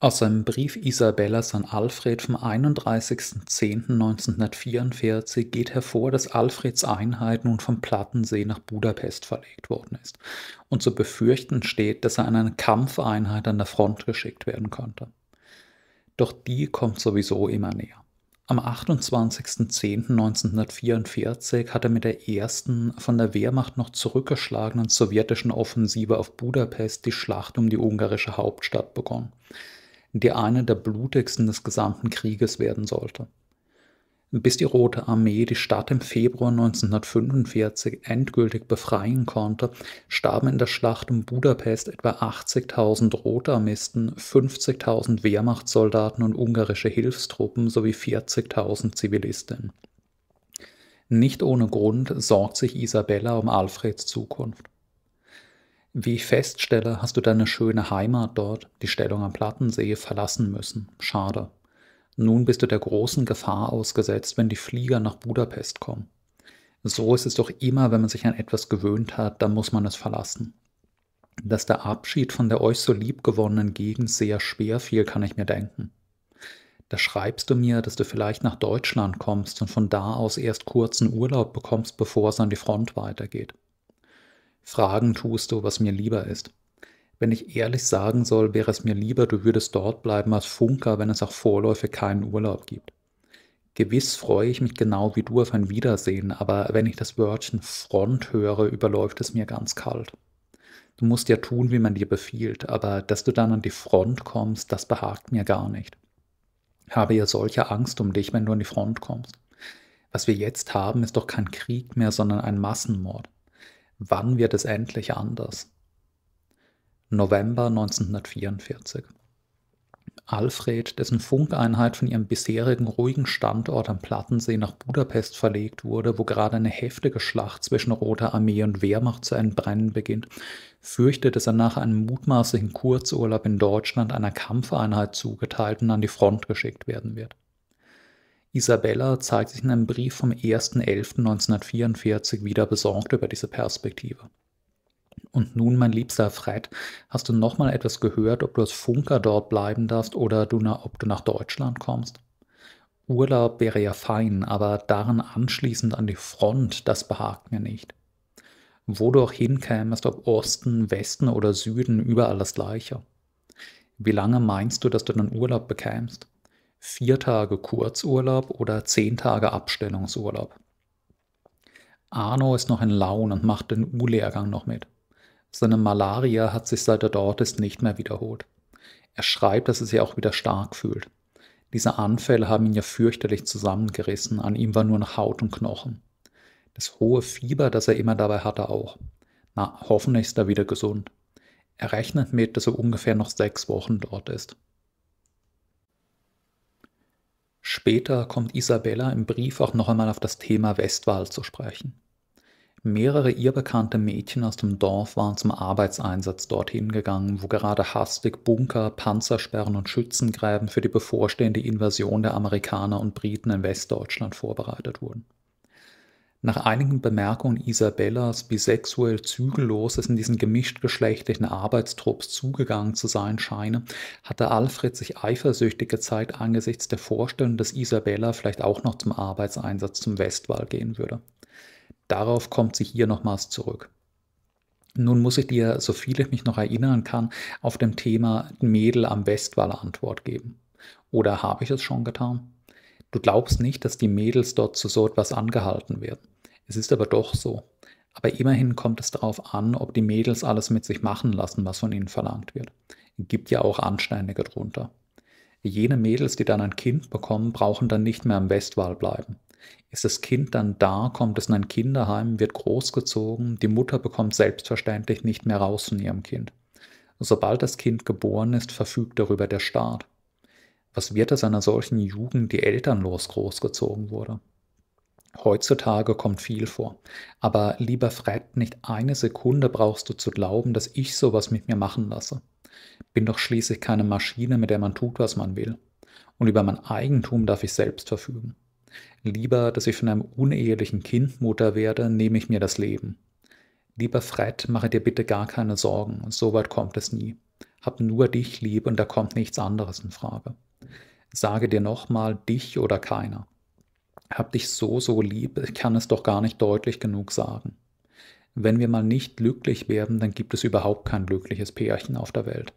Aus seinem Brief Isabellas an Alfred vom 31.10.1944 geht hervor, dass Alfreds Einheit nun vom Plattensee nach Budapest verlegt worden ist und zu befürchten steht, dass er an eine Kampfeinheit an der Front geschickt werden könnte. Doch die kommt sowieso immer näher. Am 28.10.1944 hat er mit der ersten, von der Wehrmacht noch zurückgeschlagenen sowjetischen Offensive auf Budapest die Schlacht um die ungarische Hauptstadt begonnen die eine der blutigsten des gesamten Krieges werden sollte. Bis die Rote Armee die Stadt im Februar 1945 endgültig befreien konnte, starben in der Schlacht um Budapest etwa 80.000 Rotarmisten, 50.000 Wehrmachtssoldaten und ungarische Hilfstruppen sowie 40.000 Zivilisten. Nicht ohne Grund sorgt sich Isabella um Alfreds Zukunft. Wie ich feststelle, hast du deine schöne Heimat dort, die Stellung am Plattensee, verlassen müssen. Schade. Nun bist du der großen Gefahr ausgesetzt, wenn die Flieger nach Budapest kommen. So ist es doch immer, wenn man sich an etwas gewöhnt hat, dann muss man es verlassen. Dass der Abschied von der euch so liebgewonnenen Gegend sehr schwer fiel, kann ich mir denken. Da schreibst du mir, dass du vielleicht nach Deutschland kommst und von da aus erst kurzen Urlaub bekommst, bevor es an die Front weitergeht. Fragen tust du, was mir lieber ist. Wenn ich ehrlich sagen soll, wäre es mir lieber, du würdest dort bleiben als Funker, wenn es auch Vorläufe keinen Urlaub gibt. Gewiss freue ich mich genau wie du auf ein Wiedersehen, aber wenn ich das Wörtchen Front höre, überläuft es mir ganz kalt. Du musst ja tun, wie man dir befiehlt, aber dass du dann an die Front kommst, das behagt mir gar nicht. Habe ja solche Angst um dich, wenn du an die Front kommst. Was wir jetzt haben, ist doch kein Krieg mehr, sondern ein Massenmord. Wann wird es endlich anders? November 1944. Alfred, dessen Funkeinheit von ihrem bisherigen ruhigen Standort am Plattensee nach Budapest verlegt wurde, wo gerade eine heftige Schlacht zwischen Roter Armee und Wehrmacht zu entbrennen beginnt, fürchtet, dass er nach einem mutmaßlichen Kurzurlaub in Deutschland einer Kampfeinheit zugeteilt und an die Front geschickt werden wird. Isabella zeigt sich in einem Brief vom 1.11.1944 wieder besorgt über diese Perspektive. Und nun, mein liebster Fred, hast du nochmal etwas gehört, ob du als Funker dort bleiben darfst oder du na, ob du nach Deutschland kommst? Urlaub wäre ja fein, aber daran anschließend an die Front, das behagt mir nicht. Wo du auch hinkämest, ob Osten, Westen oder Süden, überall das Gleiche. Wie lange meinst du, dass du deinen Urlaub bekämst? vier Tage Kurzurlaub oder zehn Tage Abstellungsurlaub. Arno ist noch in Laun und macht den U-Lehrgang noch mit. Seine Malaria hat sich seit er dort ist nicht mehr wiederholt. Er schreibt, dass er sich auch wieder stark fühlt. Diese Anfälle haben ihn ja fürchterlich zusammengerissen, an ihm war nur noch Haut und Knochen. Das hohe Fieber, das er immer dabei hatte, auch. Na, hoffentlich ist er wieder gesund. Er rechnet mit, dass er ungefähr noch sechs Wochen dort ist. Später kommt Isabella im Brief auch noch einmal auf das Thema Westwall zu sprechen. Mehrere ihr bekannte Mädchen aus dem Dorf waren zum Arbeitseinsatz dorthin gegangen, wo gerade hastig Bunker, Panzersperren und Schützengräben für die bevorstehende Invasion der Amerikaner und Briten in Westdeutschland vorbereitet wurden. Nach einigen Bemerkungen Isabellas, bisexuell zügellos es in diesen gemischtgeschlechtlichen Arbeitstrupps zugegangen zu sein scheine, hatte Alfred sich eifersüchtig gezeigt angesichts der Vorstellung, dass Isabella vielleicht auch noch zum Arbeitseinsatz zum Westwall gehen würde. Darauf kommt sie hier nochmals zurück. Nun muss ich dir, so viel ich mich noch erinnern kann, auf dem Thema Mädel am Westwall Antwort geben. Oder habe ich es schon getan? Du glaubst nicht, dass die Mädels dort zu so etwas angehalten werden. Es ist aber doch so. Aber immerhin kommt es darauf an, ob die Mädels alles mit sich machen lassen, was von ihnen verlangt wird. Gibt ja auch Anständige drunter. Jene Mädels, die dann ein Kind bekommen, brauchen dann nicht mehr im Westwall bleiben. Ist das Kind dann da, kommt es in ein Kinderheim, wird großgezogen, die Mutter bekommt selbstverständlich nicht mehr raus von ihrem Kind. Sobald das Kind geboren ist, verfügt darüber der Staat was wird aus einer solchen Jugend, die elternlos großgezogen wurde? Heutzutage kommt viel vor. Aber lieber Fred, nicht eine Sekunde brauchst du zu glauben, dass ich sowas mit mir machen lasse. Bin doch schließlich keine Maschine, mit der man tut, was man will. Und über mein Eigentum darf ich selbst verfügen. Lieber, dass ich von einem unehelichen Kind Mutter werde, nehme ich mir das Leben. Lieber Fred, mache dir bitte gar keine Sorgen, so weit kommt es nie. Hab nur dich lieb und da kommt nichts anderes in Frage. Sage dir nochmal dich oder keiner. Hab dich so, so lieb, ich kann es doch gar nicht deutlich genug sagen. Wenn wir mal nicht glücklich werden, dann gibt es überhaupt kein glückliches Pärchen auf der Welt.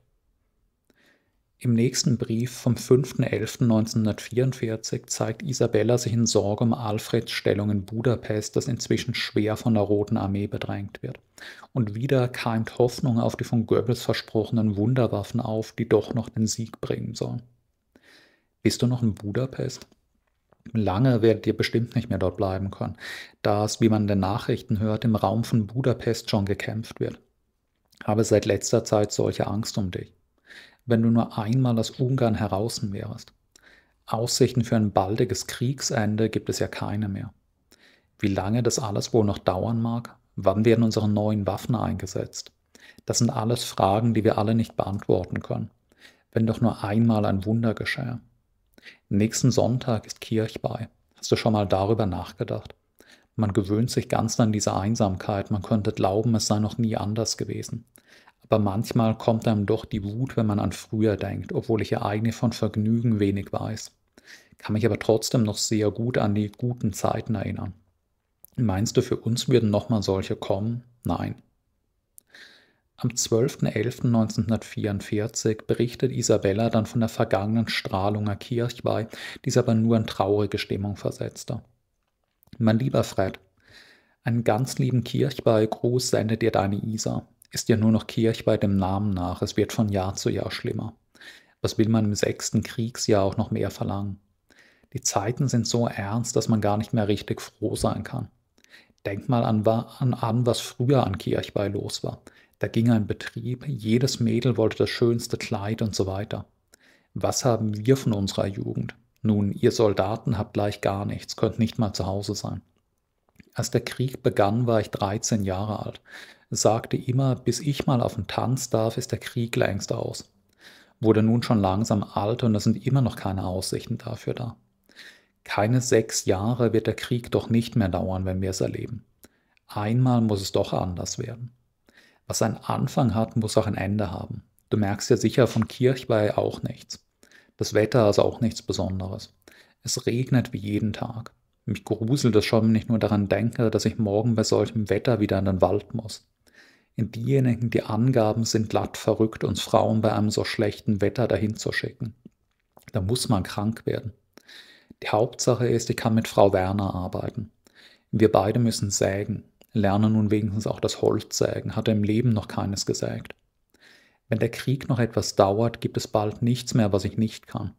Im nächsten Brief vom 5.11.1944 zeigt Isabella sich in Sorge um Alfreds Stellung in Budapest, das inzwischen schwer von der Roten Armee bedrängt wird. Und wieder keimt Hoffnung auf die von Goebbels versprochenen Wunderwaffen auf, die doch noch den Sieg bringen sollen. Bist du noch in Budapest? Lange werdet ihr bestimmt nicht mehr dort bleiben können, da es, wie man in den Nachrichten hört, im Raum von Budapest schon gekämpft wird. Habe seit letzter Zeit solche Angst um dich. Wenn du nur einmal aus Ungarn heraus wärst. Aussichten für ein baldiges Kriegsende gibt es ja keine mehr. Wie lange das alles wohl noch dauern mag, wann werden unsere neuen Waffen eingesetzt? Das sind alles Fragen, die wir alle nicht beantworten können. Wenn doch nur einmal ein Wunder geschehe. Nächsten Sonntag ist Kirch bei. Hast du schon mal darüber nachgedacht? Man gewöhnt sich ganz an diese Einsamkeit, man könnte glauben, es sei noch nie anders gewesen. Aber manchmal kommt einem doch die Wut, wenn man an früher denkt, obwohl ich ja eigentlich von Vergnügen wenig weiß. Kann mich aber trotzdem noch sehr gut an die guten Zeiten erinnern. Meinst du, für uns würden nochmal solche kommen? Nein. Am 12.11.1944 berichtet Isabella dann von der vergangenen Strahlunger Kirchweih, die sie aber nur in traurige Stimmung versetzte. Mein lieber Fred, einen ganz lieben Kirchweihgruß sendet dir deine Isa. Ist ja nur noch Kirchweih dem Namen nach, es wird von Jahr zu Jahr schlimmer. Was will man im sechsten Kriegsjahr auch noch mehr verlangen? Die Zeiten sind so ernst, dass man gar nicht mehr richtig froh sein kann. Denk mal an, an, an was früher an Kirchweih los war. Da ging ein Betrieb, jedes Mädel wollte das schönste Kleid und so weiter. Was haben wir von unserer Jugend? Nun, ihr Soldaten habt gleich gar nichts, könnt nicht mal zu Hause sein. Als der Krieg begann, war ich 13 Jahre alt, sagte immer, bis ich mal auf den Tanz darf, ist der Krieg längst aus. Wurde nun schon langsam alt und es sind immer noch keine Aussichten dafür da. Keine sechs Jahre wird der Krieg doch nicht mehr dauern, wenn wir es erleben. Einmal muss es doch anders werden. Was einen Anfang hat, muss auch ein Ende haben. Du merkst ja sicher von Kirchweih auch nichts. Das Wetter ist auch nichts Besonderes. Es regnet wie jeden Tag. Mich gruselt es schon, wenn ich nur daran denke, dass ich morgen bei solchem Wetter wieder in den Wald muss. In diejenigen, die Angaben sind glatt verrückt, uns Frauen bei einem so schlechten Wetter dahin zu schicken. Da muss man krank werden. Die Hauptsache ist, ich kann mit Frau Werner arbeiten. Wir beide müssen sägen lerne nun wenigstens auch das Holz sägen, hat er im Leben noch keines gesägt. Wenn der Krieg noch etwas dauert, gibt es bald nichts mehr, was ich nicht kann.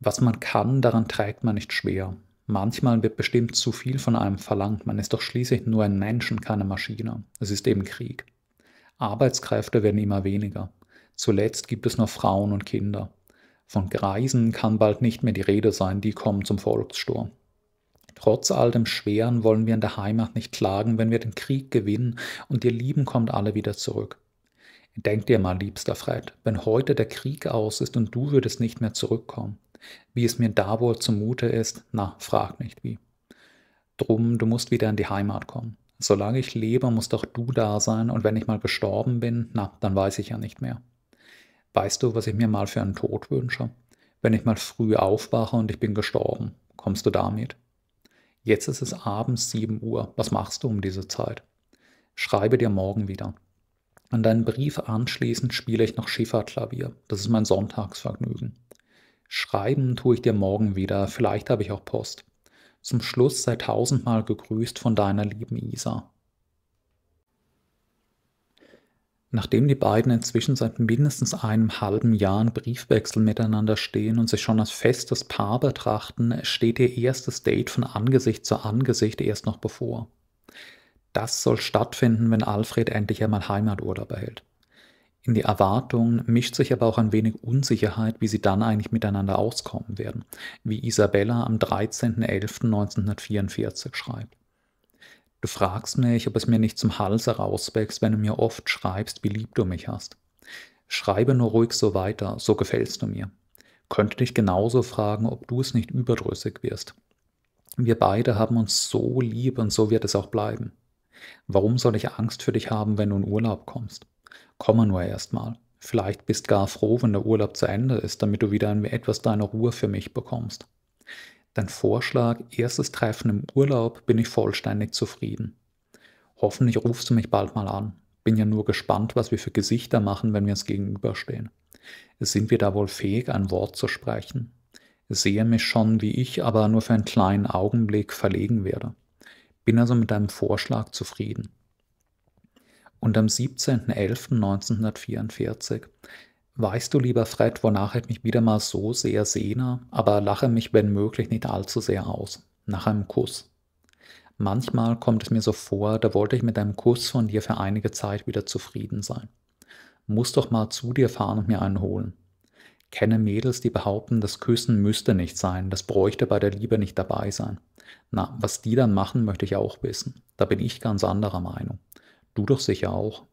Was man kann, daran trägt man nicht schwer. Manchmal wird bestimmt zu viel von einem verlangt, man ist doch schließlich nur ein Mensch und keine Maschine. Es ist eben Krieg. Arbeitskräfte werden immer weniger. Zuletzt gibt es nur Frauen und Kinder. Von Greisen kann bald nicht mehr die Rede sein, die kommen zum Volkssturm. Trotz all dem Schweren wollen wir in der Heimat nicht klagen, wenn wir den Krieg gewinnen und ihr Lieben kommt alle wieder zurück. Denk dir mal, liebster Fred, wenn heute der Krieg aus ist und du würdest nicht mehr zurückkommen, wie es mir da wohl zumute ist, na, frag nicht wie. Drum, du musst wieder in die Heimat kommen. Solange ich lebe, musst auch du da sein und wenn ich mal gestorben bin, na, dann weiß ich ja nicht mehr. Weißt du, was ich mir mal für einen Tod wünsche? Wenn ich mal früh aufwache und ich bin gestorben, kommst du damit? Jetzt ist es abends 7 Uhr. Was machst du um diese Zeit? Schreibe dir morgen wieder. An deinen Brief anschließend spiele ich noch Schifferklavier. Das ist mein Sonntagsvergnügen. Schreiben tue ich dir morgen wieder. Vielleicht habe ich auch Post. Zum Schluss sei tausendmal gegrüßt von deiner lieben Isa. Nachdem die beiden inzwischen seit mindestens einem halben Jahr in Briefwechsel miteinander stehen und sich schon als festes Paar betrachten, steht ihr erstes Date von Angesicht zu Angesicht erst noch bevor. Das soll stattfinden, wenn Alfred endlich einmal Heimaturlaub erhält. In die Erwartungen mischt sich aber auch ein wenig Unsicherheit, wie sie dann eigentlich miteinander auskommen werden, wie Isabella am 13.11.1944 schreibt. Du fragst mich, ob es mir nicht zum Hals herauswächst, wenn du mir oft schreibst, wie lieb du mich hast. Schreibe nur ruhig so weiter, so gefällst du mir. Könnte dich genauso fragen, ob du es nicht überdrüssig wirst. Wir beide haben uns so lieb und so wird es auch bleiben. Warum soll ich Angst für dich haben, wenn du in Urlaub kommst? Komme nur erstmal. Vielleicht bist gar froh, wenn der Urlaub zu Ende ist, damit du wieder etwas deiner Ruhe für mich bekommst. Dein Vorschlag, erstes Treffen im Urlaub, bin ich vollständig zufrieden. Hoffentlich rufst du mich bald mal an. Bin ja nur gespannt, was wir für Gesichter machen, wenn wir uns gegenüberstehen. Sind wir da wohl fähig, ein Wort zu sprechen? Sehe mich schon, wie ich aber nur für einen kleinen Augenblick verlegen werde. Bin also mit deinem Vorschlag zufrieden. Und am 17.11.1944 Weißt du, lieber Fred, wonach ich mich wieder mal so sehr sehne, aber lache mich, wenn möglich, nicht allzu sehr aus. Nach einem Kuss. Manchmal kommt es mir so vor, da wollte ich mit einem Kuss von dir für einige Zeit wieder zufrieden sein. Muss doch mal zu dir fahren und mir einen holen. Kenne Mädels, die behaupten, das Küssen müsste nicht sein, das bräuchte bei der Liebe nicht dabei sein. Na, was die dann machen, möchte ich auch wissen. Da bin ich ganz anderer Meinung. Du doch sicher auch.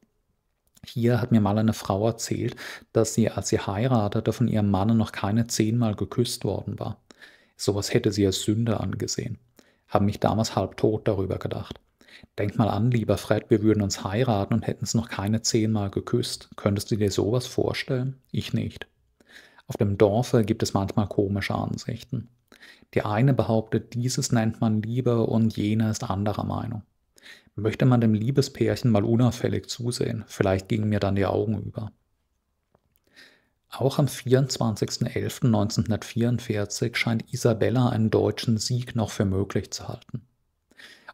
Hier hat mir mal eine Frau erzählt, dass sie, als sie heiratete, von ihrem Mann noch keine zehnmal geküsst worden war. Sowas hätte sie als Sünde angesehen. Haben mich damals halbtot darüber gedacht. Denk mal an, lieber Fred, wir würden uns heiraten und hätten es noch keine zehnmal geküsst. Könntest du dir sowas vorstellen? Ich nicht. Auf dem Dorfe gibt es manchmal komische Ansichten. Die eine behauptet, dieses nennt man Liebe und jener ist anderer Meinung möchte man dem Liebespärchen mal unauffällig zusehen, vielleicht gingen mir dann die Augen über. Auch am 24.11.1944 scheint Isabella einen deutschen Sieg noch für möglich zu halten.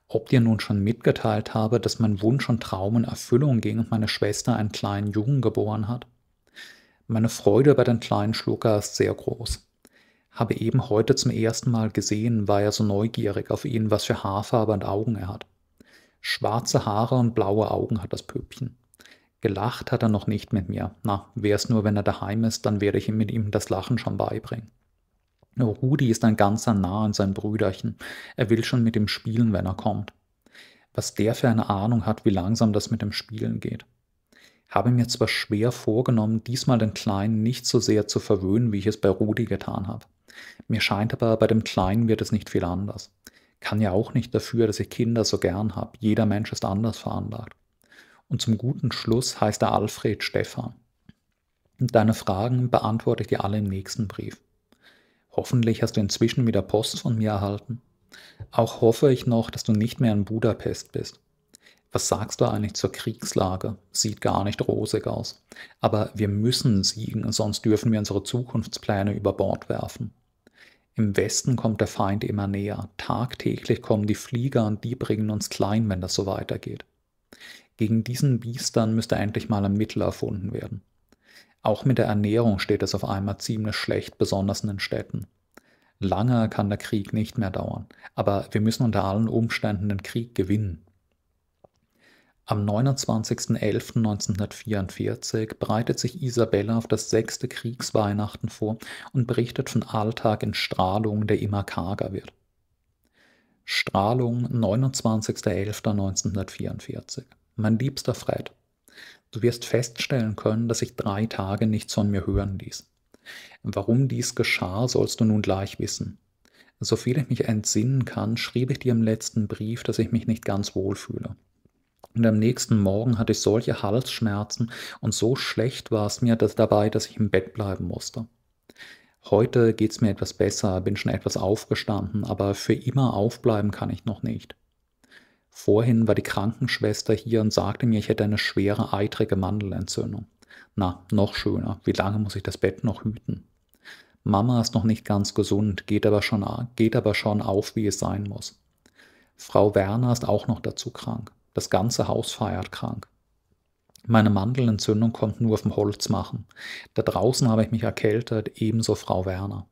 Ob dir nun schon mitgeteilt habe, dass mein Wunsch und Traum in Erfüllung ging und meine Schwester einen kleinen Jungen geboren hat? Meine Freude über den kleinen Schlucker ist sehr groß. Habe eben heute zum ersten Mal gesehen, war er so neugierig auf ihn, was für Haarfarbe und Augen er hat. Schwarze Haare und blaue Augen hat das Pöbchen. Gelacht hat er noch nicht mit mir. Na, wär's nur, wenn er daheim ist, dann werde ich ihm mit ihm das Lachen schon beibringen. Rudi ist ein ganzer Nah an sein Brüderchen. Er will schon mit ihm spielen, wenn er kommt. Was der für eine Ahnung hat, wie langsam das mit dem Spielen geht. Habe mir zwar schwer vorgenommen, diesmal den Kleinen nicht so sehr zu verwöhnen, wie ich es bei Rudi getan habe. Mir scheint aber, bei dem Kleinen wird es nicht viel anders kann ja auch nicht dafür, dass ich Kinder so gern habe. Jeder Mensch ist anders veranlagt. Und zum guten Schluss heißt er Alfred Stefan. Und deine Fragen beantworte ich dir alle im nächsten Brief. Hoffentlich hast du inzwischen wieder Post von mir erhalten. Auch hoffe ich noch, dass du nicht mehr in Budapest bist. Was sagst du eigentlich zur Kriegslage? Sieht gar nicht rosig aus. Aber wir müssen siegen, sonst dürfen wir unsere Zukunftspläne über Bord werfen. Im Westen kommt der Feind immer näher. Tagtäglich kommen die Flieger und die bringen uns klein, wenn das so weitergeht. Gegen diesen Biestern müsste endlich mal ein Mittel erfunden werden. Auch mit der Ernährung steht es auf einmal ziemlich schlecht, besonders in den Städten. Lange kann der Krieg nicht mehr dauern, aber wir müssen unter allen Umständen den Krieg gewinnen. Am 29.11.1944 bereitet sich Isabella auf das sechste Kriegsweihnachten vor und berichtet von Alltag in Strahlung, der immer karger wird. Strahlung, 29.11.1944. Mein liebster Fred, du wirst feststellen können, dass ich drei Tage nichts von mir hören ließ. Warum dies geschah, sollst du nun gleich wissen. Soviel ich mich entsinnen kann, schrieb ich dir im letzten Brief, dass ich mich nicht ganz wohl fühle. Und am nächsten Morgen hatte ich solche Halsschmerzen und so schlecht war es mir dass dabei, dass ich im Bett bleiben musste. Heute geht es mir etwas besser, bin schon etwas aufgestanden, aber für immer aufbleiben kann ich noch nicht. Vorhin war die Krankenschwester hier und sagte mir, ich hätte eine schwere eitrige Mandelentzündung. Na, noch schöner, wie lange muss ich das Bett noch hüten? Mama ist noch nicht ganz gesund, geht aber schon, geht aber schon auf, wie es sein muss. Frau Werner ist auch noch dazu krank. Das ganze Haus feiert krank. Meine Mandelentzündung konnten nur auf dem Holz machen. Da draußen habe ich mich erkältet, ebenso Frau Werner.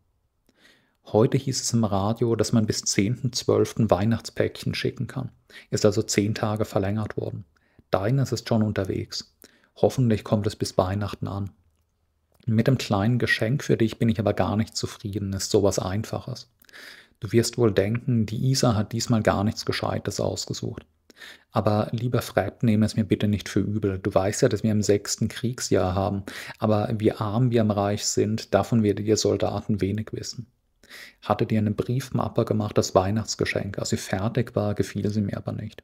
Heute hieß es im Radio, dass man bis 10.12. Weihnachtspäckchen schicken kann. Ist also zehn Tage verlängert worden. Deines ist schon unterwegs. Hoffentlich kommt es bis Weihnachten an. Mit dem kleinen Geschenk für dich bin ich aber gar nicht zufrieden, ist sowas Einfaches. Du wirst wohl denken, die Isa hat diesmal gar nichts Gescheites ausgesucht. Aber lieber Fred, nehme es mir bitte nicht für übel. Du weißt ja, dass wir im sechsten Kriegsjahr haben, aber wie arm wir im Reich sind, davon werdet ihr Soldaten wenig wissen. Hatte dir eine Briefmappe gemacht das Weihnachtsgeschenk. Als sie fertig war, gefiel sie mir aber nicht.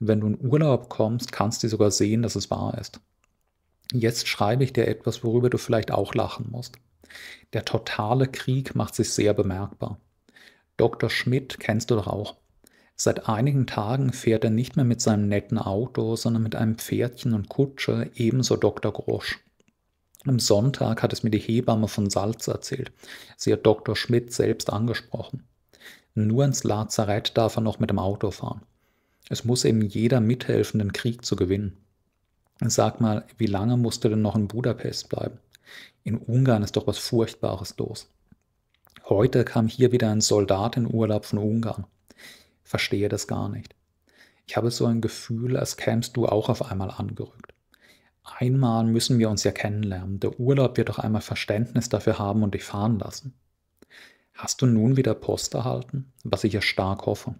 Wenn du in Urlaub kommst, kannst du sogar sehen, dass es wahr ist. Jetzt schreibe ich dir etwas, worüber du vielleicht auch lachen musst. Der totale Krieg macht sich sehr bemerkbar. Dr. Schmidt kennst du doch auch. Seit einigen Tagen fährt er nicht mehr mit seinem netten Auto, sondern mit einem Pferdchen und Kutsche, ebenso Dr. Grosch. Am Sonntag hat es mir die Hebamme von Salz erzählt. Sie hat Dr. Schmidt selbst angesprochen. Nur ins Lazarett darf er noch mit dem Auto fahren. Es muss eben jeder mithelfen, den Krieg zu gewinnen. Sag mal, wie lange musst du denn noch in Budapest bleiben? In Ungarn ist doch was Furchtbares los. Heute kam hier wieder ein Soldat in Urlaub von Ungarn verstehe das gar nicht. Ich habe so ein Gefühl, als kämst du auch auf einmal angerückt. Einmal müssen wir uns ja kennenlernen. Der Urlaub wird doch einmal Verständnis dafür haben und dich fahren lassen. Hast du nun wieder Post erhalten? Was ich ja stark hoffe.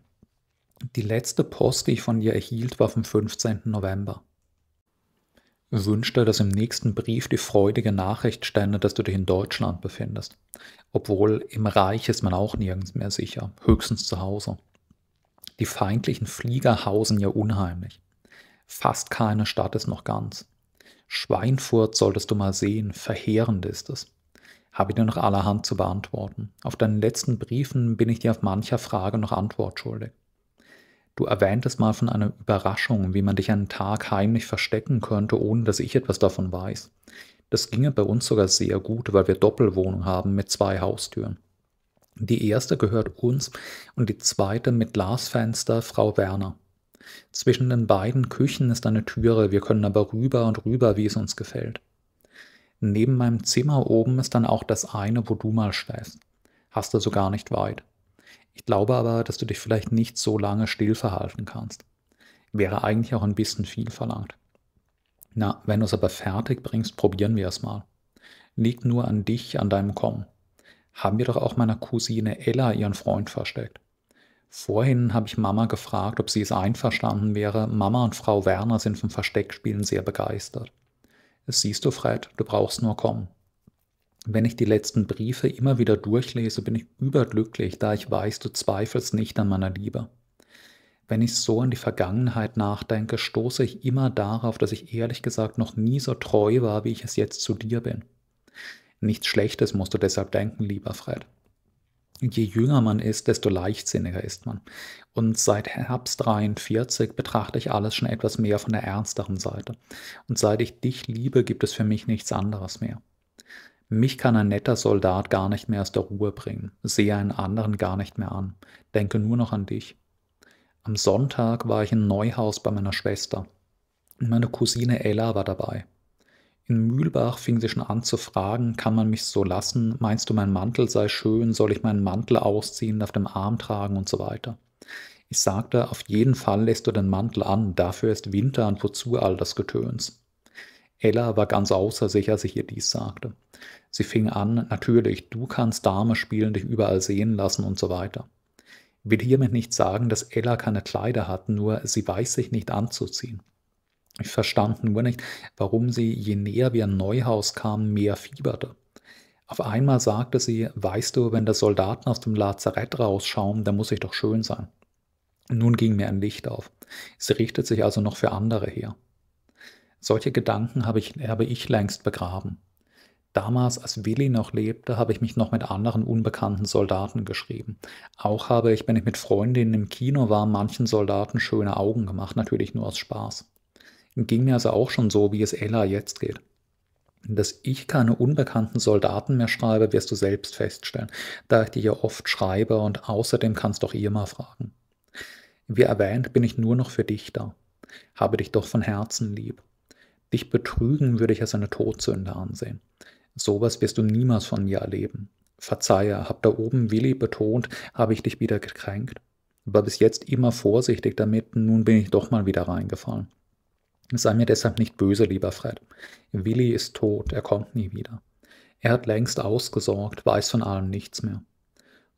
Die letzte Post, die ich von dir erhielt, war vom 15. November. Ich wünschte, dass im nächsten Brief die freudige Nachricht stände, dass du dich in Deutschland befindest. Obwohl im Reich ist man auch nirgends mehr sicher, höchstens zu Hause. Die feindlichen Flieger hausen ja unheimlich. Fast keine Stadt ist noch ganz. Schweinfurt solltest du mal sehen, verheerend ist es. Habe ich dir noch allerhand zu beantworten. Auf deinen letzten Briefen bin ich dir auf mancher Frage noch Antwort schuldig. Du erwähntest mal von einer Überraschung, wie man dich einen Tag heimlich verstecken könnte, ohne dass ich etwas davon weiß. Das ginge bei uns sogar sehr gut, weil wir Doppelwohnung haben mit zwei Haustüren. Die erste gehört uns und die zweite mit Glasfenster Frau Werner. Zwischen den beiden Küchen ist eine Türe, wir können aber rüber und rüber, wie es uns gefällt. Neben meinem Zimmer oben ist dann auch das eine, wo du mal schläfst. Hast du so gar nicht weit. Ich glaube aber, dass du dich vielleicht nicht so lange still verhalten kannst. Wäre eigentlich auch ein bisschen viel verlangt. Na, wenn du es aber fertig bringst, probieren wir es mal. Liegt nur an dich, an deinem Kommen haben wir doch auch meiner Cousine Ella ihren Freund versteckt. Vorhin habe ich Mama gefragt, ob sie es einverstanden wäre. Mama und Frau Werner sind vom Versteckspielen sehr begeistert. siehst du, Fred, du brauchst nur kommen. Wenn ich die letzten Briefe immer wieder durchlese, bin ich überglücklich, da ich weiß, du zweifelst nicht an meiner Liebe. Wenn ich so an die Vergangenheit nachdenke, stoße ich immer darauf, dass ich ehrlich gesagt noch nie so treu war, wie ich es jetzt zu dir bin. Nichts Schlechtes musst du deshalb denken, lieber Fred. Je jünger man ist, desto leichtsinniger ist man. Und seit Herbst 43 betrachte ich alles schon etwas mehr von der ernsteren Seite. Und seit ich dich liebe, gibt es für mich nichts anderes mehr. Mich kann ein netter Soldat gar nicht mehr aus der Ruhe bringen, sehe einen anderen gar nicht mehr an, denke nur noch an dich. Am Sonntag war ich in Neuhaus bei meiner Schwester. Und meine Cousine Ella war dabei. In Mühlbach fing sie schon an zu fragen, kann man mich so lassen? Meinst du, mein Mantel sei schön? Soll ich meinen Mantel ausziehen, auf dem Arm tragen und so weiter? Ich sagte, auf jeden Fall lässt du den Mantel an, dafür ist Winter und wozu all das Getöns. Ella war ganz außer sich, als ich ihr dies sagte. Sie fing an, natürlich, du kannst Dame spielen, dich überall sehen lassen und so weiter. Ich Will hiermit nicht sagen, dass Ella keine Kleider hat, nur sie weiß sich nicht anzuziehen. Ich verstand nur nicht, warum sie, je näher wir an Neuhaus kamen, mehr fieberte. Auf einmal sagte sie, weißt du, wenn da Soldaten aus dem Lazarett rausschauen, dann muss ich doch schön sein. Nun ging mir ein Licht auf. Sie richtet sich also noch für andere her. Solche Gedanken habe ich, habe ich längst begraben. Damals, als Willi noch lebte, habe ich mich noch mit anderen unbekannten Soldaten geschrieben. Auch habe ich, wenn ich mit Freundinnen im Kino war, manchen Soldaten schöne Augen gemacht, natürlich nur aus Spaß ging mir also auch schon so, wie es Ella jetzt geht. Dass ich keine unbekannten Soldaten mehr schreibe, wirst du selbst feststellen, da ich dir ja oft schreibe und außerdem kannst doch ihr mal fragen. Wie erwähnt, bin ich nur noch für dich da. Habe dich doch von Herzen lieb. Dich betrügen würde ich als eine Todsünde ansehen. Sowas wirst du niemals von mir erleben. Verzeihe, hab da oben Willi betont, habe ich dich wieder gekränkt. War bis jetzt immer vorsichtig damit, nun bin ich doch mal wieder reingefallen. Sei mir deshalb nicht böse, lieber Fred. Willi ist tot, er kommt nie wieder. Er hat längst ausgesorgt, weiß von allem nichts mehr.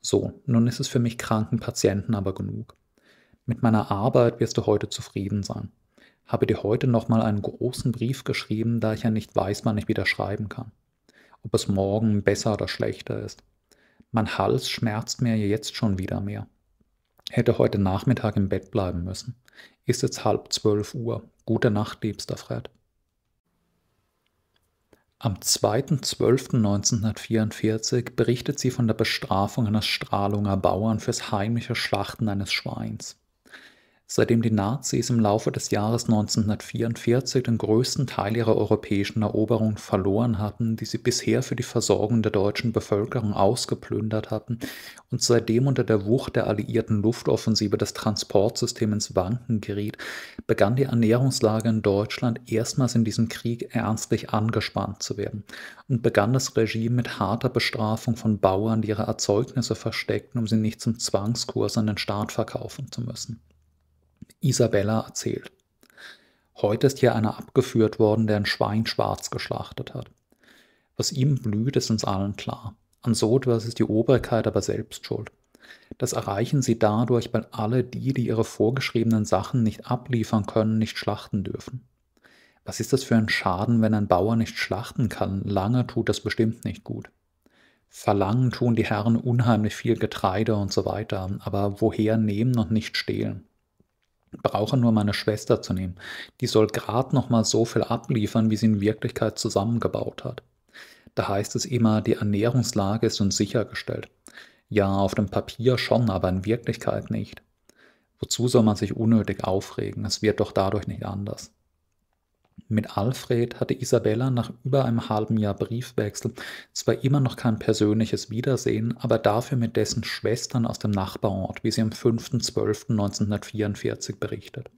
So, nun ist es für mich kranken Patienten aber genug. Mit meiner Arbeit wirst du heute zufrieden sein. Habe dir heute nochmal einen großen Brief geschrieben, da ich ja nicht weiß, wann ich wieder schreiben kann. Ob es morgen besser oder schlechter ist. Mein Hals schmerzt mir jetzt schon wieder mehr. Hätte heute Nachmittag im Bett bleiben müssen. Ist jetzt halb zwölf Uhr. Gute Nacht, liebster Fred. Am 2.12.1944 berichtet sie von der Bestrafung eines Strahlunger Bauern fürs heimliche Schlachten eines Schweins seitdem die Nazis im Laufe des Jahres 1944 den größten Teil ihrer europäischen Eroberungen verloren hatten, die sie bisher für die Versorgung der deutschen Bevölkerung ausgeplündert hatten und seitdem unter der Wucht der alliierten Luftoffensive das Transportsystem ins Wanken geriet, begann die Ernährungslage in Deutschland erstmals in diesem Krieg ernstlich angespannt zu werden und begann das Regime mit harter Bestrafung von Bauern, die ihre Erzeugnisse versteckten, um sie nicht zum Zwangskurs an den Staat verkaufen zu müssen. Isabella erzählt. Heute ist hier einer abgeführt worden, der ein Schwein schwarz geschlachtet hat. Was ihm blüht, ist uns allen klar. An so etwas ist die Obrigkeit aber selbst schuld. Das erreichen sie dadurch, weil alle die, die ihre vorgeschriebenen Sachen nicht abliefern können, nicht schlachten dürfen. Was ist das für ein Schaden, wenn ein Bauer nicht schlachten kann? Lange tut das bestimmt nicht gut. Verlangen tun die Herren unheimlich viel Getreide und so weiter, aber woher nehmen und nicht stehlen? brauche nur meine Schwester zu nehmen. Die soll gerade noch mal so viel abliefern, wie sie in Wirklichkeit zusammengebaut hat. Da heißt es immer, die Ernährungslage ist uns sichergestellt. Ja, auf dem Papier schon, aber in Wirklichkeit nicht. Wozu soll man sich unnötig aufregen? Es wird doch dadurch nicht anders. Mit Alfred hatte Isabella nach über einem halben Jahr Briefwechsel zwar immer noch kein persönliches Wiedersehen, aber dafür mit dessen Schwestern aus dem Nachbarort, wie sie am 5.12.1944 berichtet.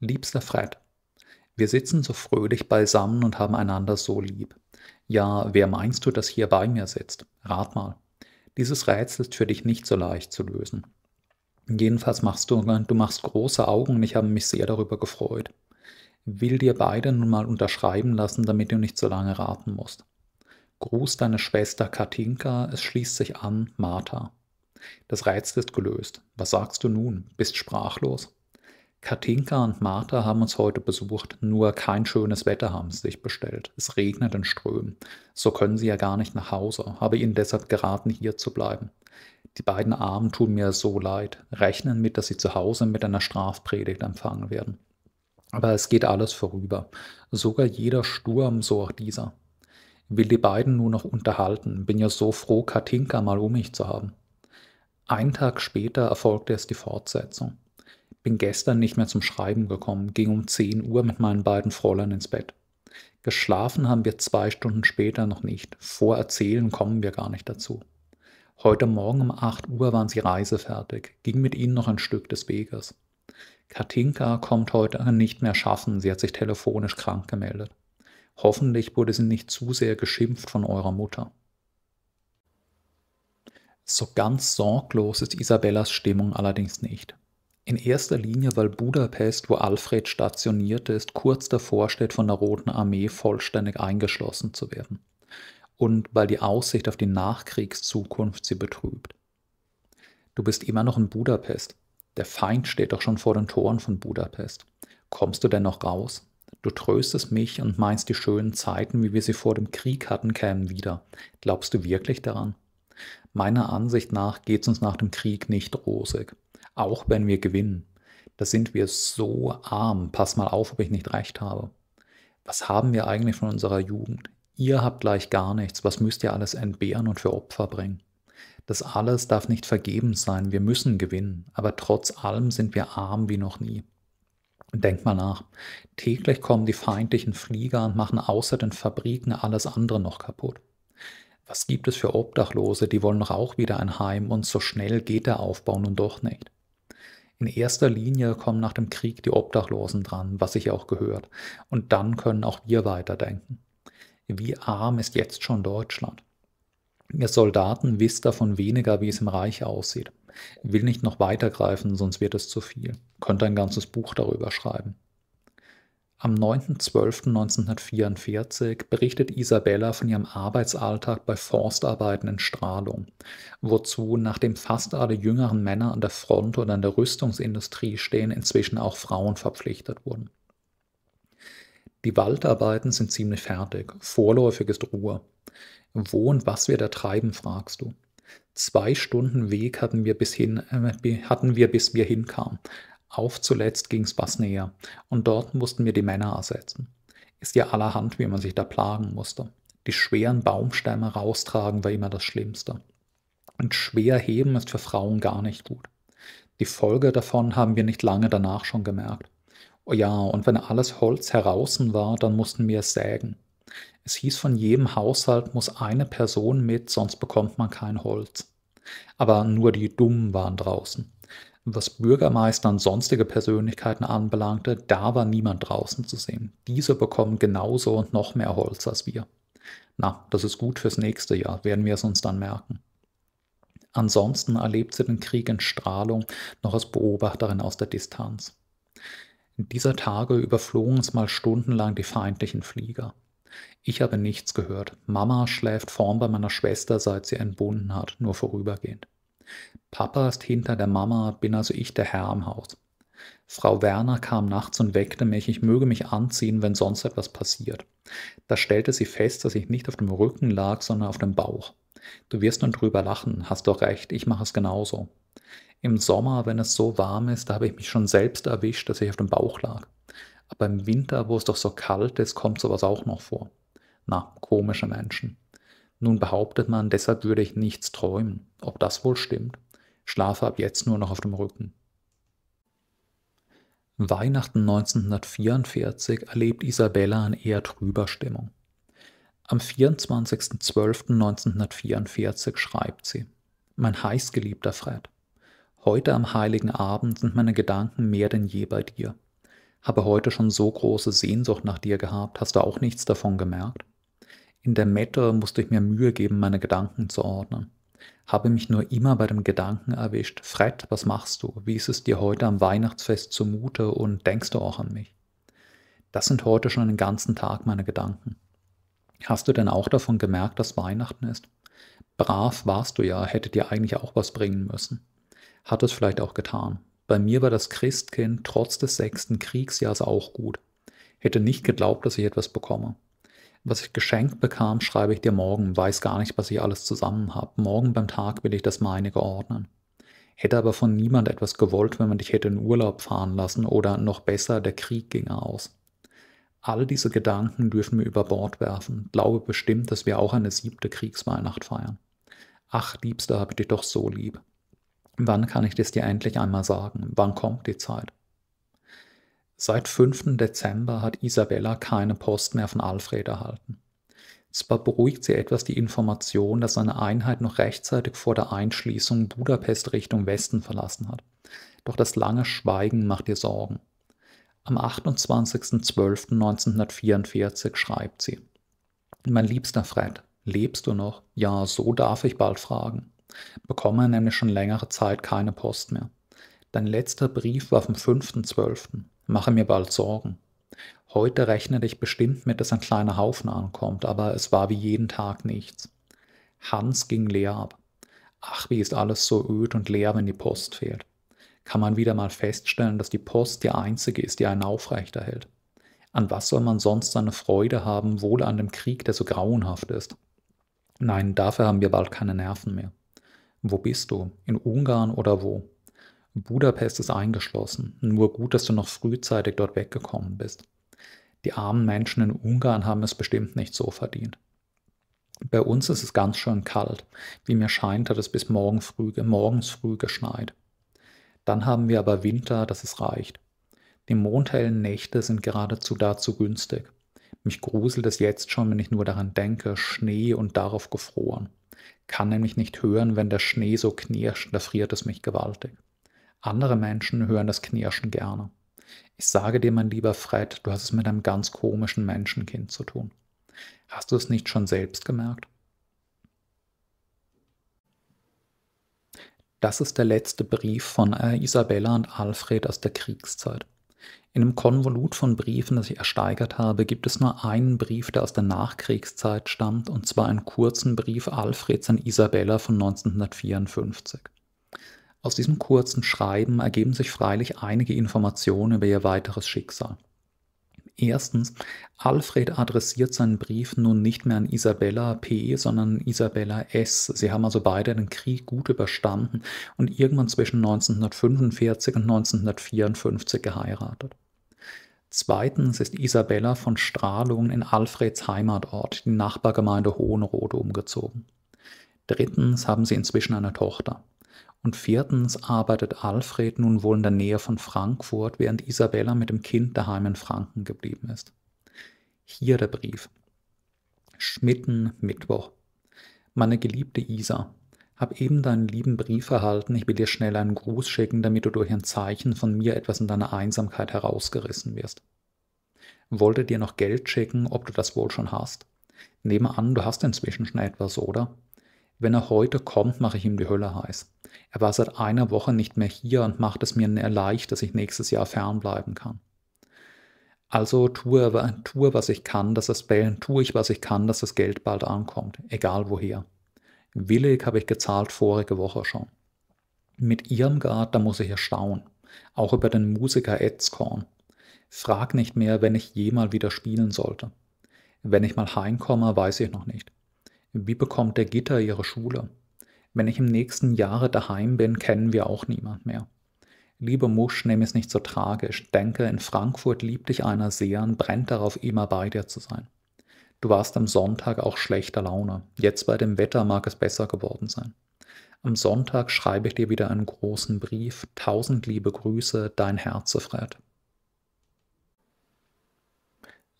Liebster Fred, wir sitzen so fröhlich beisammen und haben einander so lieb. Ja, wer meinst du, dass hier bei mir sitzt? Rat mal. Dieses Rätsel ist für dich nicht so leicht zu lösen. Jedenfalls machst du, du machst große Augen und ich habe mich sehr darüber gefreut will dir beide nun mal unterschreiben lassen, damit du nicht so lange raten musst. Gruß deine Schwester Katinka, es schließt sich an Martha. Das Rätsel ist gelöst. Was sagst du nun? Bist sprachlos? Katinka und Martha haben uns heute besucht, nur kein schönes Wetter haben sie sich bestellt. Es regnet in Strömen. So können sie ja gar nicht nach Hause, habe ihnen deshalb geraten, hier zu bleiben. Die beiden Armen tun mir so leid, rechnen mit, dass sie zu Hause mit einer Strafpredigt empfangen werden. Aber es geht alles vorüber, sogar jeder Sturm, so auch dieser. Will die beiden nur noch unterhalten, bin ja so froh, Katinka mal um mich zu haben. Einen Tag später erfolgte es die Fortsetzung. Bin gestern nicht mehr zum Schreiben gekommen, ging um 10 Uhr mit meinen beiden Fräulein ins Bett. Geschlafen haben wir zwei Stunden später noch nicht, vor Erzählen kommen wir gar nicht dazu. Heute Morgen um 8 Uhr waren sie reisefertig, ging mit ihnen noch ein Stück des Weges. Katinka kommt heute nicht mehr schaffen, sie hat sich telefonisch krank gemeldet. Hoffentlich wurde sie nicht zu sehr geschimpft von eurer Mutter. So ganz sorglos ist Isabellas Stimmung allerdings nicht. In erster Linie, weil Budapest, wo Alfred stationiert ist kurz davor steht, von der Roten Armee vollständig eingeschlossen zu werden. Und weil die Aussicht auf die Nachkriegszukunft sie betrübt. Du bist immer noch in Budapest. Der Feind steht doch schon vor den Toren von Budapest. Kommst du denn noch raus? Du tröstest mich und meinst, die schönen Zeiten, wie wir sie vor dem Krieg hatten, kämen wieder. Glaubst du wirklich daran? Meiner Ansicht nach geht's uns nach dem Krieg nicht rosig. Auch wenn wir gewinnen. Da sind wir so arm. Pass mal auf, ob ich nicht recht habe. Was haben wir eigentlich von unserer Jugend? Ihr habt gleich gar nichts. Was müsst ihr alles entbehren und für Opfer bringen? Das alles darf nicht vergeben sein. Wir müssen gewinnen. Aber trotz allem sind wir arm wie noch nie. Denk mal nach. Täglich kommen die feindlichen Flieger und machen außer den Fabriken alles andere noch kaputt. Was gibt es für Obdachlose, die wollen doch auch wieder ein Heim und so schnell geht der Aufbau nun doch nicht. In erster Linie kommen nach dem Krieg die Obdachlosen dran, was sich auch gehört. Und dann können auch wir weiterdenken. Wie arm ist jetzt schon Deutschland? Ihr Soldaten wisst davon weniger, wie es im Reich aussieht. Will nicht noch weitergreifen, sonst wird es zu viel. Könnte ein ganzes Buch darüber schreiben. Am 9.12.1944 berichtet Isabella von ihrem Arbeitsalltag bei Forstarbeiten in Strahlung, wozu nachdem fast alle jüngeren Männer an der Front oder in der Rüstungsindustrie stehen, inzwischen auch Frauen verpflichtet wurden. Die Waldarbeiten sind ziemlich fertig, vorläufig ist Ruhe wo und was wir da treiben, fragst du. Zwei Stunden Weg hatten wir bis, hin, äh, hatten wir, bis wir hinkamen. Auf zuletzt ging es was näher und dort mussten wir die Männer ersetzen. Ist ja allerhand, wie man sich da plagen musste. Die schweren Baumstämme raustragen war immer das Schlimmste. Und schwer heben ist für Frauen gar nicht gut. Die Folge davon haben wir nicht lange danach schon gemerkt. Oh ja, und wenn alles Holz heraußen war, dann mussten wir es sägen. Es hieß, von jedem Haushalt muss eine Person mit, sonst bekommt man kein Holz. Aber nur die Dummen waren draußen. Was Bürgermeister und sonstige Persönlichkeiten anbelangte, da war niemand draußen zu sehen. Diese bekommen genauso und noch mehr Holz als wir. Na, das ist gut fürs nächste Jahr, werden wir es uns dann merken. Ansonsten erlebt sie den Krieg in Strahlung noch als Beobachterin aus der Distanz. In dieser Tage überflogen es mal stundenlang die feindlichen Flieger. Ich habe nichts gehört. Mama schläft vorn bei meiner Schwester, seit sie entbunden hat, nur vorübergehend. Papa ist hinter der Mama, bin also ich der Herr im Haus. Frau Werner kam nachts und weckte mich, ich möge mich anziehen, wenn sonst etwas passiert. Da stellte sie fest, dass ich nicht auf dem Rücken lag, sondern auf dem Bauch. Du wirst nun drüber lachen, hast doch recht, ich mache es genauso. Im Sommer, wenn es so warm ist, da habe ich mich schon selbst erwischt, dass ich auf dem Bauch lag. Aber im Winter, wo es doch so kalt ist, kommt sowas auch noch vor. Na, komische Menschen. Nun behauptet man, deshalb würde ich nichts träumen. Ob das wohl stimmt? Schlafe ab jetzt nur noch auf dem Rücken. Weihnachten 1944 erlebt Isabella eine eher trüber Stimmung. Am 24.12.1944 schreibt sie: Mein heißgeliebter Fred, heute am heiligen Abend sind meine Gedanken mehr denn je bei dir. Habe heute schon so große Sehnsucht nach dir gehabt, hast du auch nichts davon gemerkt? In der Mette musste ich mir Mühe geben, meine Gedanken zu ordnen. Habe mich nur immer bei dem Gedanken erwischt, Fred, was machst du? Wie ist es dir heute am Weihnachtsfest zumute und denkst du auch an mich? Das sind heute schon den ganzen Tag meine Gedanken. Hast du denn auch davon gemerkt, dass Weihnachten ist? Brav warst du ja, hätte dir eigentlich auch was bringen müssen. Hat es vielleicht auch getan. Bei mir war das Christkind trotz des sechsten Kriegsjahres auch gut. Hätte nicht geglaubt, dass ich etwas bekomme was ich geschenkt bekam, schreibe ich dir morgen, weiß gar nicht, was ich alles zusammen habe. Morgen beim Tag will ich das meine geordnen. Hätte aber von niemand etwas gewollt, wenn man dich hätte in Urlaub fahren lassen oder noch besser, der Krieg ginge aus. All diese Gedanken dürfen wir über Bord werfen. Glaube bestimmt, dass wir auch eine siebte Kriegsweihnacht feiern. Ach, Liebster, habe ich dich doch so lieb. Wann kann ich das dir endlich einmal sagen? Wann kommt die Zeit? Seit 5. Dezember hat Isabella keine Post mehr von Alfred erhalten. Zwar beruhigt sie etwas die Information, dass seine Einheit noch rechtzeitig vor der Einschließung Budapest Richtung Westen verlassen hat. Doch das lange Schweigen macht ihr Sorgen. Am 28.12.1944 schreibt sie: Mein liebster Fred, lebst du noch? Ja, so darf ich bald fragen. Bekomme nämlich schon längere Zeit keine Post mehr. Dein letzter Brief war vom 5.12 mache mir bald Sorgen. Heute rechnete ich bestimmt mit, dass ein kleiner Haufen ankommt, aber es war wie jeden Tag nichts. Hans ging leer ab. Ach, wie ist alles so öd und leer, wenn die Post fehlt. Kann man wieder mal feststellen, dass die Post die einzige ist, die einen aufrechterhält. An was soll man sonst seine Freude haben, wohl an dem Krieg, der so grauenhaft ist? Nein, dafür haben wir bald keine Nerven mehr. Wo bist du? In Ungarn oder wo? Budapest ist eingeschlossen. Nur gut, dass du noch frühzeitig dort weggekommen bist. Die armen Menschen in Ungarn haben es bestimmt nicht so verdient. Bei uns ist es ganz schön kalt. Wie mir scheint, hat es bis morgen früh, morgens früh geschneit. Dann haben wir aber Winter, dass es reicht. Die mondhellen Nächte sind geradezu dazu günstig. Mich gruselt es jetzt schon, wenn ich nur daran denke, Schnee und darauf gefroren. Kann nämlich nicht hören, wenn der Schnee so knirscht, da friert es mich gewaltig. Andere Menschen hören das Knirschen gerne. Ich sage dir, mein lieber Fred, du hast es mit einem ganz komischen Menschenkind zu tun. Hast du es nicht schon selbst gemerkt? Das ist der letzte Brief von äh, Isabella und Alfred aus der Kriegszeit. In einem Konvolut von Briefen, das ich ersteigert habe, gibt es nur einen Brief, der aus der Nachkriegszeit stammt, und zwar einen kurzen Brief Alfreds an Isabella von 1954. Aus diesem kurzen Schreiben ergeben sich freilich einige Informationen über ihr weiteres Schicksal. Erstens, Alfred adressiert seinen Brief nun nicht mehr an Isabella P., sondern Isabella S. Sie haben also beide den Krieg gut überstanden und irgendwann zwischen 1945 und 1954 geheiratet. Zweitens ist Isabella von Strahlung in Alfreds Heimatort, die Nachbargemeinde Hohenrode, umgezogen. Drittens haben sie inzwischen eine Tochter. Und viertens arbeitet Alfred nun wohl in der Nähe von Frankfurt, während Isabella mit dem Kind daheim in Franken geblieben ist. Hier der Brief. Schmitten, Mittwoch. Meine geliebte Isa, hab eben deinen lieben Brief erhalten. Ich will dir schnell einen Gruß schicken, damit du durch ein Zeichen von mir etwas in deiner Einsamkeit herausgerissen wirst. Wollte dir noch Geld schicken, ob du das wohl schon hast? Nehme an, du hast inzwischen schon etwas, oder? Wenn er heute kommt, mache ich ihm die Hölle heiß. Er war seit einer Woche nicht mehr hier und macht es mir leicht, dass ich nächstes Jahr fernbleiben kann. Also tue, tue was ich kann, dass das Bellen, tue ich, was ich kann, dass das Geld bald ankommt, egal woher. Willig habe ich gezahlt vorige Woche schon. Mit Irmgard, da muss ich erstaunen. Auch über den Musiker Edskorn. Frag nicht mehr, wenn ich je mal wieder spielen sollte. Wenn ich mal heimkomme, weiß ich noch nicht. Wie bekommt der Gitter ihre Schule? Wenn ich im nächsten Jahre daheim bin, kennen wir auch niemand mehr. Liebe Musch, nimm es nicht so tragisch. Denke, in Frankfurt liebt dich einer sehr und brennt darauf, immer bei dir zu sein. Du warst am Sonntag auch schlechter Laune. Jetzt bei dem Wetter mag es besser geworden sein. Am Sonntag schreibe ich dir wieder einen großen Brief. Tausend liebe Grüße, dein Herz, Fred.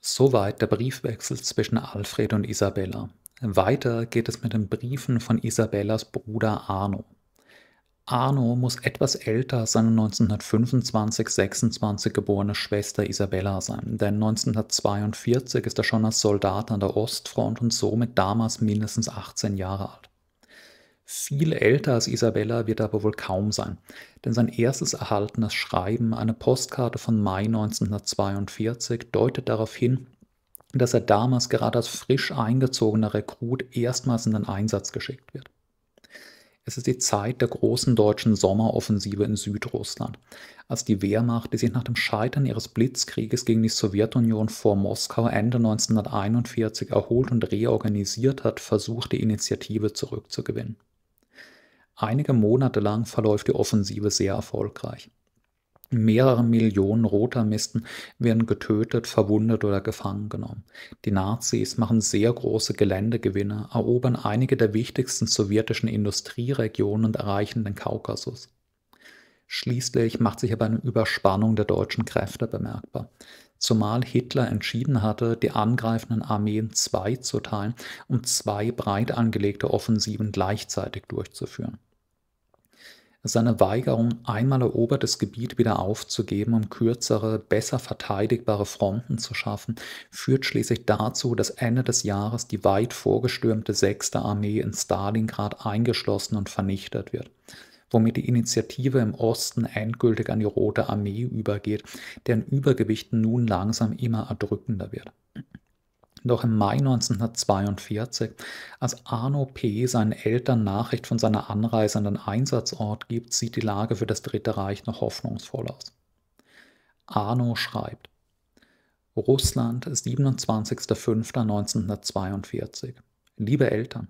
Soweit der Briefwechsel zwischen Alfred und Isabella. Weiter geht es mit den Briefen von Isabellas Bruder Arno. Arno muss etwas älter als seine 1925-26 geborene Schwester Isabella sein, denn 1942 ist er schon als Soldat an der Ostfront und somit damals mindestens 18 Jahre alt. Viel älter als Isabella wird er aber wohl kaum sein, denn sein erstes erhaltenes Schreiben, eine Postkarte von Mai 1942, deutet darauf hin, dass er damals gerade als frisch eingezogener Rekrut erstmals in den Einsatz geschickt wird. Es ist die Zeit der großen deutschen Sommeroffensive in Südrussland, als die Wehrmacht, die sich nach dem Scheitern ihres Blitzkrieges gegen die Sowjetunion vor Moskau Ende 1941 erholt und reorganisiert hat, versucht, die Initiative zurückzugewinnen. Einige Monate lang verläuft die Offensive sehr erfolgreich. Mehrere Millionen Rotarmisten werden getötet, verwundet oder gefangen genommen. Die Nazis machen sehr große Geländegewinne, erobern einige der wichtigsten sowjetischen Industrieregionen und erreichen den Kaukasus. Schließlich macht sich aber eine Überspannung der deutschen Kräfte bemerkbar. Zumal Hitler entschieden hatte, die angreifenden Armeen zwei zu teilen, um zwei breit angelegte Offensiven gleichzeitig durchzuführen. Seine Weigerung, einmal erobertes Gebiet wieder aufzugeben, um kürzere, besser verteidigbare Fronten zu schaffen, führt schließlich dazu, dass Ende des Jahres die weit vorgestürmte 6. Armee in Stalingrad eingeschlossen und vernichtet wird womit die Initiative im Osten endgültig an die Rote Armee übergeht, deren Übergewicht nun langsam immer erdrückender wird. Doch im Mai 1942, als Arno P. seinen Eltern Nachricht von seiner Anreise an den Einsatzort gibt, sieht die Lage für das Dritte Reich noch hoffnungsvoll aus. Arno schreibt: Russland, 27.05.1942. Liebe Eltern,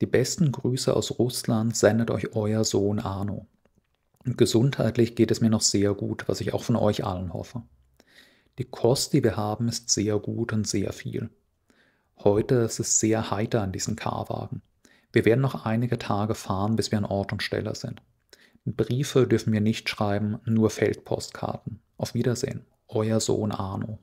die besten Grüße aus Russland sendet euch euer Sohn Arno. gesundheitlich geht es mir noch sehr gut, was ich auch von euch allen hoffe. Die Kost, die wir haben, ist sehr gut und sehr viel. Heute ist es sehr heiter an diesen K-Wagen. Wir werden noch einige Tage fahren, bis wir an Ort und Stelle sind. Briefe dürfen wir nicht schreiben, nur Feldpostkarten. Auf Wiedersehen, euer Sohn Arno.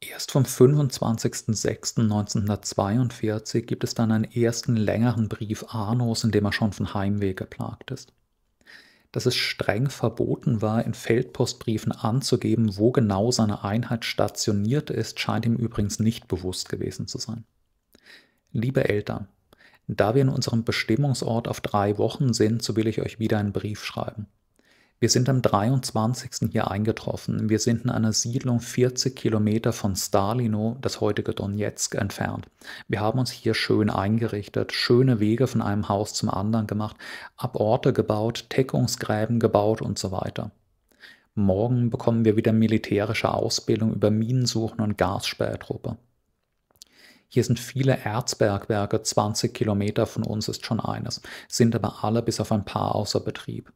Erst vom 25.06.1942 gibt es dann einen ersten längeren Brief Arnos, in dem er schon von Heimweh geplagt ist dass es streng verboten war, in Feldpostbriefen anzugeben, wo genau seine Einheit stationiert ist, scheint ihm übrigens nicht bewusst gewesen zu sein. Liebe Eltern, da wir in unserem Bestimmungsort auf drei Wochen sind, so will ich euch wieder einen Brief schreiben. Wir sind am 23. hier eingetroffen. Wir sind in einer Siedlung 40 Kilometer von Stalino, das heutige Donetsk, entfernt. Wir haben uns hier schön eingerichtet, schöne Wege von einem Haus zum anderen gemacht, Aborte gebaut, Deckungsgräben gebaut und so weiter. Morgen bekommen wir wieder militärische Ausbildung über Minensuchen und Gasspähtruppe. Hier sind viele Erzbergwerke, 20 Kilometer von uns ist schon eines, sind aber alle bis auf ein paar außer Betrieb.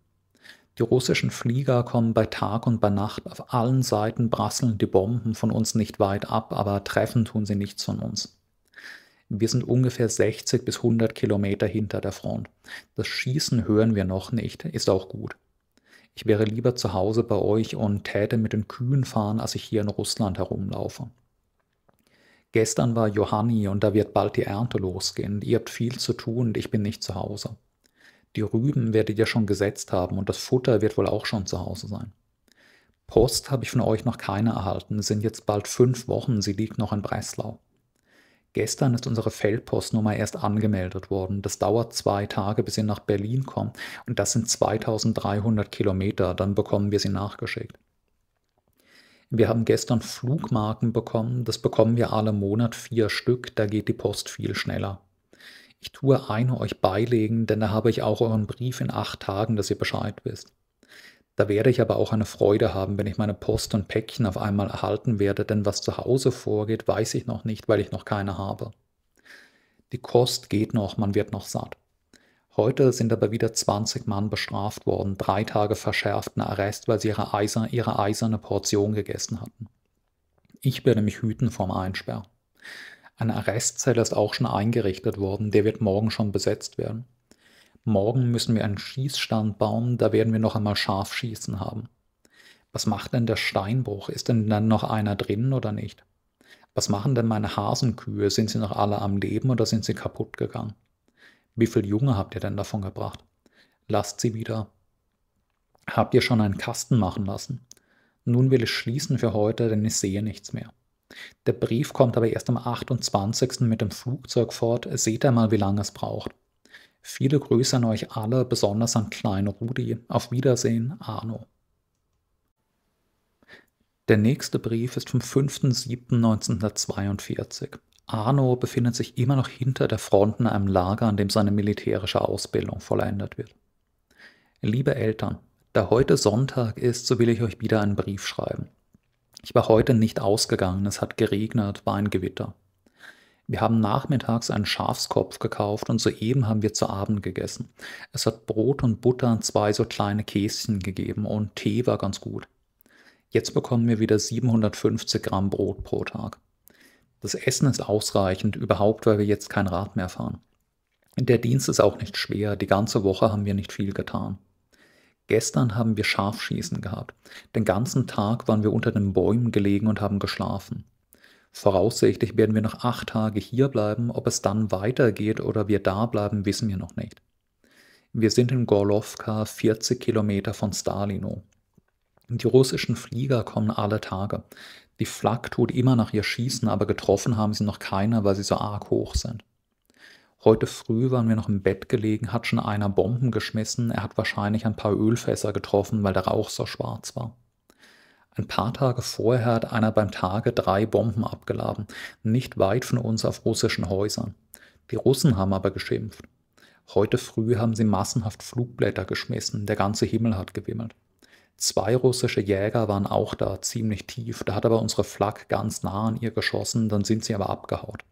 Die russischen Flieger kommen bei Tag und bei Nacht. Auf allen Seiten brasseln die Bomben von uns nicht weit ab, aber treffen tun sie nichts von uns. Wir sind ungefähr 60 bis 100 Kilometer hinter der Front. Das Schießen hören wir noch nicht, ist auch gut. Ich wäre lieber zu Hause bei euch und täte mit den Kühen fahren, als ich hier in Russland herumlaufe. Gestern war Johanni und da wird bald die Ernte losgehen. Ihr habt viel zu tun und ich bin nicht zu Hause. Die Rüben werdet ihr schon gesetzt haben und das Futter wird wohl auch schon zu Hause sein. Post habe ich von euch noch keine erhalten, es sind jetzt bald fünf Wochen, sie liegt noch in Breslau. Gestern ist unsere Feldpostnummer erst angemeldet worden. Das dauert zwei Tage, bis sie nach Berlin kommt. Und das sind 2300 Kilometer. Dann bekommen wir sie nachgeschickt. Wir haben gestern Flugmarken bekommen. Das bekommen wir alle Monat vier Stück. Da geht die Post viel schneller. Ich tue eine euch beilegen, denn da habe ich auch euren Brief in acht Tagen, dass ihr Bescheid wisst. Da werde ich aber auch eine Freude haben, wenn ich meine Post und Päckchen auf einmal erhalten werde, denn was zu Hause vorgeht, weiß ich noch nicht, weil ich noch keine habe. Die Kost geht noch, man wird noch satt. Heute sind aber wieder 20 Mann bestraft worden, drei Tage verschärften Arrest, weil sie ihre, Eiser, ihre eiserne Portion gegessen hatten. Ich werde mich hüten vom Einsperr. Eine Arrestzelle ist auch schon eingerichtet worden, der wird morgen schon besetzt werden. Morgen müssen wir einen Schießstand bauen, da werden wir noch einmal Scharfschießen haben. Was macht denn der Steinbruch? Ist denn dann noch einer drin oder nicht? Was machen denn meine Hasenkühe? Sind sie noch alle am Leben oder sind sie kaputt gegangen? Wie viel Junge habt ihr denn davon gebracht? Lasst sie wieder. Habt ihr schon einen Kasten machen lassen? Nun will ich schließen für heute, denn ich sehe nichts mehr. Der Brief kommt aber erst am 28. mit dem Flugzeug fort. Seht einmal, wie lange es braucht. Viele Grüße an euch alle, besonders an kleine Rudi. Auf Wiedersehen, Arno. Der nächste Brief ist vom 5.7.1942. Arno befindet sich immer noch hinter der Front in einem Lager, an dem seine militärische Ausbildung vollendet wird. Liebe Eltern, da heute Sonntag ist, so will ich euch wieder einen Brief schreiben. Ich war heute nicht ausgegangen, es hat geregnet, war ein Gewitter. Wir haben nachmittags einen Schafskopf gekauft und soeben haben wir zu Abend gegessen. Es hat Brot und Butter und zwei so kleine Käschen gegeben und Tee war ganz gut. Jetzt bekommen wir wieder 750 Gramm Brot pro Tag. Das Essen ist ausreichend, überhaupt weil wir jetzt kein Rad mehr fahren. Der Dienst ist auch nicht schwer, die ganze Woche haben wir nicht viel getan. Gestern haben wir Scharfschießen gehabt. Den ganzen Tag waren wir unter den Bäumen gelegen und haben geschlafen. Voraussichtlich werden wir noch acht Tage hier bleiben. Ob es dann weitergeht oder wir da bleiben, wissen wir noch nicht. Wir sind in Gorlovka, 40 Kilometer von Stalino. Die russischen Flieger kommen alle Tage. Die Flak tut immer nach ihr schießen, aber getroffen haben sie noch keiner, weil sie so arg hoch sind. Heute früh waren wir noch im Bett gelegen, hat schon einer Bomben geschmissen, er hat wahrscheinlich ein paar Ölfässer getroffen, weil der Rauch so schwarz war. Ein paar Tage vorher hat einer beim Tage drei Bomben abgeladen, nicht weit von uns auf russischen Häusern. Die Russen haben aber geschimpft. Heute früh haben sie massenhaft Flugblätter geschmissen, der ganze Himmel hat gewimmelt. Zwei russische Jäger waren auch da, ziemlich tief, da hat aber unsere Flak ganz nah an ihr geschossen, dann sind sie aber abgehaut.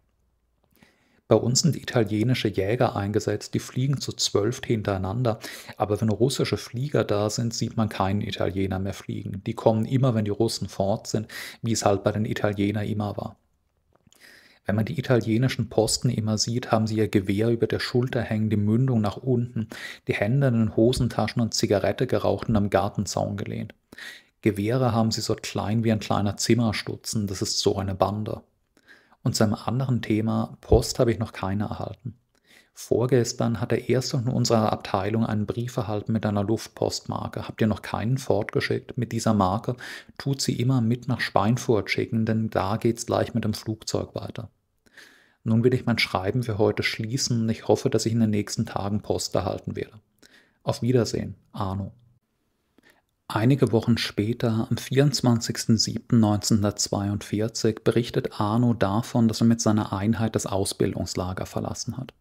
Bei uns sind italienische Jäger eingesetzt, die fliegen zu zwölf hintereinander. Aber wenn russische Flieger da sind, sieht man keinen Italiener mehr fliegen. Die kommen immer, wenn die Russen fort sind, wie es halt bei den Italienern immer war. Wenn man die italienischen Posten immer sieht, haben sie ihr Gewehr über der Schulter hängen, die Mündung nach unten, die Hände in den Hosentaschen und Zigarette geraucht und am Gartenzaun gelehnt. Gewehre haben sie so klein wie ein kleiner Zimmerstutzen, das ist so eine Bande. Und zu einem anderen Thema, Post habe ich noch keine erhalten. Vorgestern hat der erste in unserer Abteilung einen Brief erhalten mit einer Luftpostmarke. Habt ihr noch keinen fortgeschickt? Mit dieser Marke tut sie immer mit nach Schweinfurt schicken, denn da geht's gleich mit dem Flugzeug weiter. Nun will ich mein Schreiben für heute schließen und ich hoffe, dass ich in den nächsten Tagen Post erhalten werde. Auf Wiedersehen, Arno. Einige Wochen später, am 24.07.1942, berichtet Arno davon, dass er mit seiner Einheit das Ausbildungslager verlassen hat.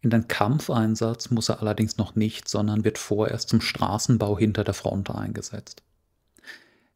In den Kampfeinsatz muss er allerdings noch nicht, sondern wird vorerst zum Straßenbau hinter der Front eingesetzt.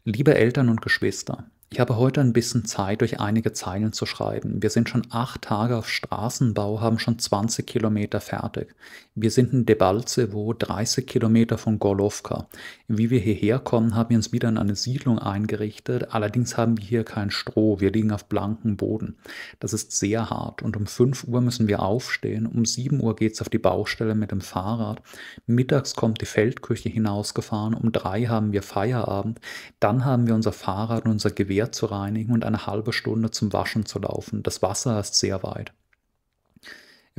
Liebe Eltern und Geschwister, ich habe heute ein bisschen Zeit, durch einige Zeilen zu schreiben. Wir sind schon acht Tage auf Straßenbau, haben schon 20 Kilometer fertig. Wir sind in Debalze, wo 30 Kilometer von Gorlovka. Wie wir hierher kommen, haben wir uns wieder in eine Siedlung eingerichtet. Allerdings haben wir hier kein Stroh. Wir liegen auf blankem Boden. Das ist sehr hart. Und um 5 Uhr müssen wir aufstehen. Um 7 Uhr geht es auf die Baustelle mit dem Fahrrad. Mittags kommt die Feldküche hinausgefahren. Um 3 haben wir Feierabend. Dann haben wir unser Fahrrad und unser Gewehr zu reinigen und eine halbe Stunde zum Waschen zu laufen. Das Wasser ist sehr weit.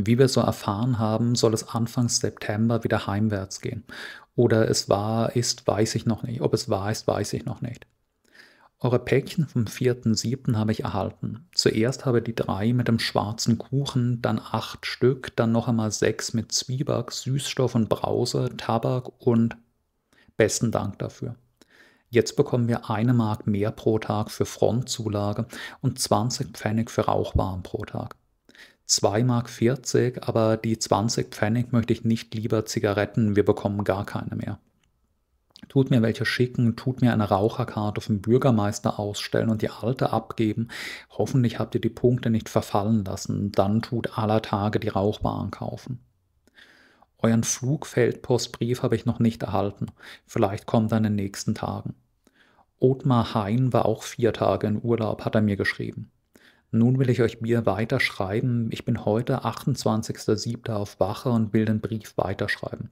Wie wir so erfahren haben, soll es Anfang September wieder heimwärts gehen. Oder es war, ist, weiß ich noch nicht. Ob es war, ist, weiß ich noch nicht. Eure Päckchen vom 4.7. habe ich erhalten. Zuerst habe die drei mit dem schwarzen Kuchen, dann acht Stück, dann noch einmal sechs mit Zwieback, Süßstoff und Brause, Tabak und besten Dank dafür. Jetzt bekommen wir eine Mark mehr pro Tag für Frontzulage und 20 Pfennig für Rauchwaren pro Tag. 2,40 Mark, aber die 20 Pfennig möchte ich nicht lieber Zigaretten, wir bekommen gar keine mehr. Tut mir welche schicken, tut mir eine Raucherkarte vom Bürgermeister ausstellen und die alte abgeben. Hoffentlich habt ihr die Punkte nicht verfallen lassen, dann tut aller Tage die Rauchbahn kaufen. Euren Flugfeldpostbrief habe ich noch nicht erhalten, vielleicht kommt er in den nächsten Tagen. Otmar Hein war auch vier Tage in Urlaub, hat er mir geschrieben. Nun will ich euch Bier weiterschreiben. Ich bin heute 28.07. auf Wache und will den Brief weiterschreiben.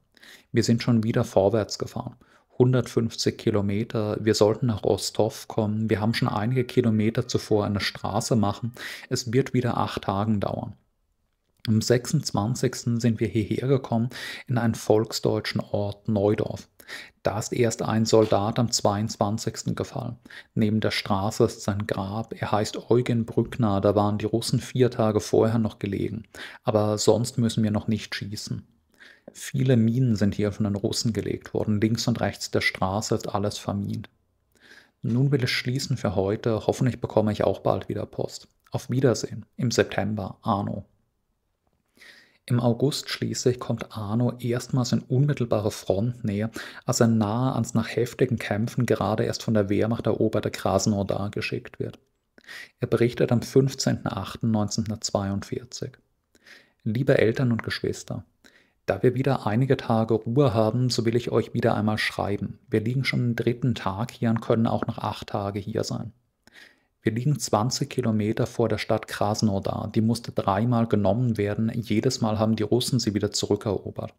Wir sind schon wieder vorwärts gefahren. 150 Kilometer, wir sollten nach Rostov kommen, wir haben schon einige Kilometer zuvor eine Straße machen, es wird wieder acht Tagen dauern. Am 26. sind wir hierher gekommen in einen volksdeutschen Ort Neudorf. Da ist erst ein Soldat am 22. gefallen. Neben der Straße ist sein Grab. Er heißt Eugen Brückner. Da waren die Russen vier Tage vorher noch gelegen. Aber sonst müssen wir noch nicht schießen. Viele Minen sind hier von den Russen gelegt worden. Links und rechts der Straße ist alles vermint. Nun will ich schließen für heute. Hoffentlich bekomme ich auch bald wieder Post. Auf Wiedersehen im September, Arno. Im August schließlich kommt Arno erstmals in unmittelbare Frontnähe, als er nahe ans nach heftigen Kämpfen gerade erst von der Wehrmacht eroberte Krasnodar geschickt wird. Er berichtet am 15.08.1942. Liebe Eltern und Geschwister, da wir wieder einige Tage Ruhe haben, so will ich euch wieder einmal schreiben. Wir liegen schon den dritten Tag hier und können auch noch acht Tage hier sein. Wir liegen 20 Kilometer vor der Stadt Krasnodar. Die musste dreimal genommen werden. Jedes Mal haben die Russen sie wieder zurückerobert.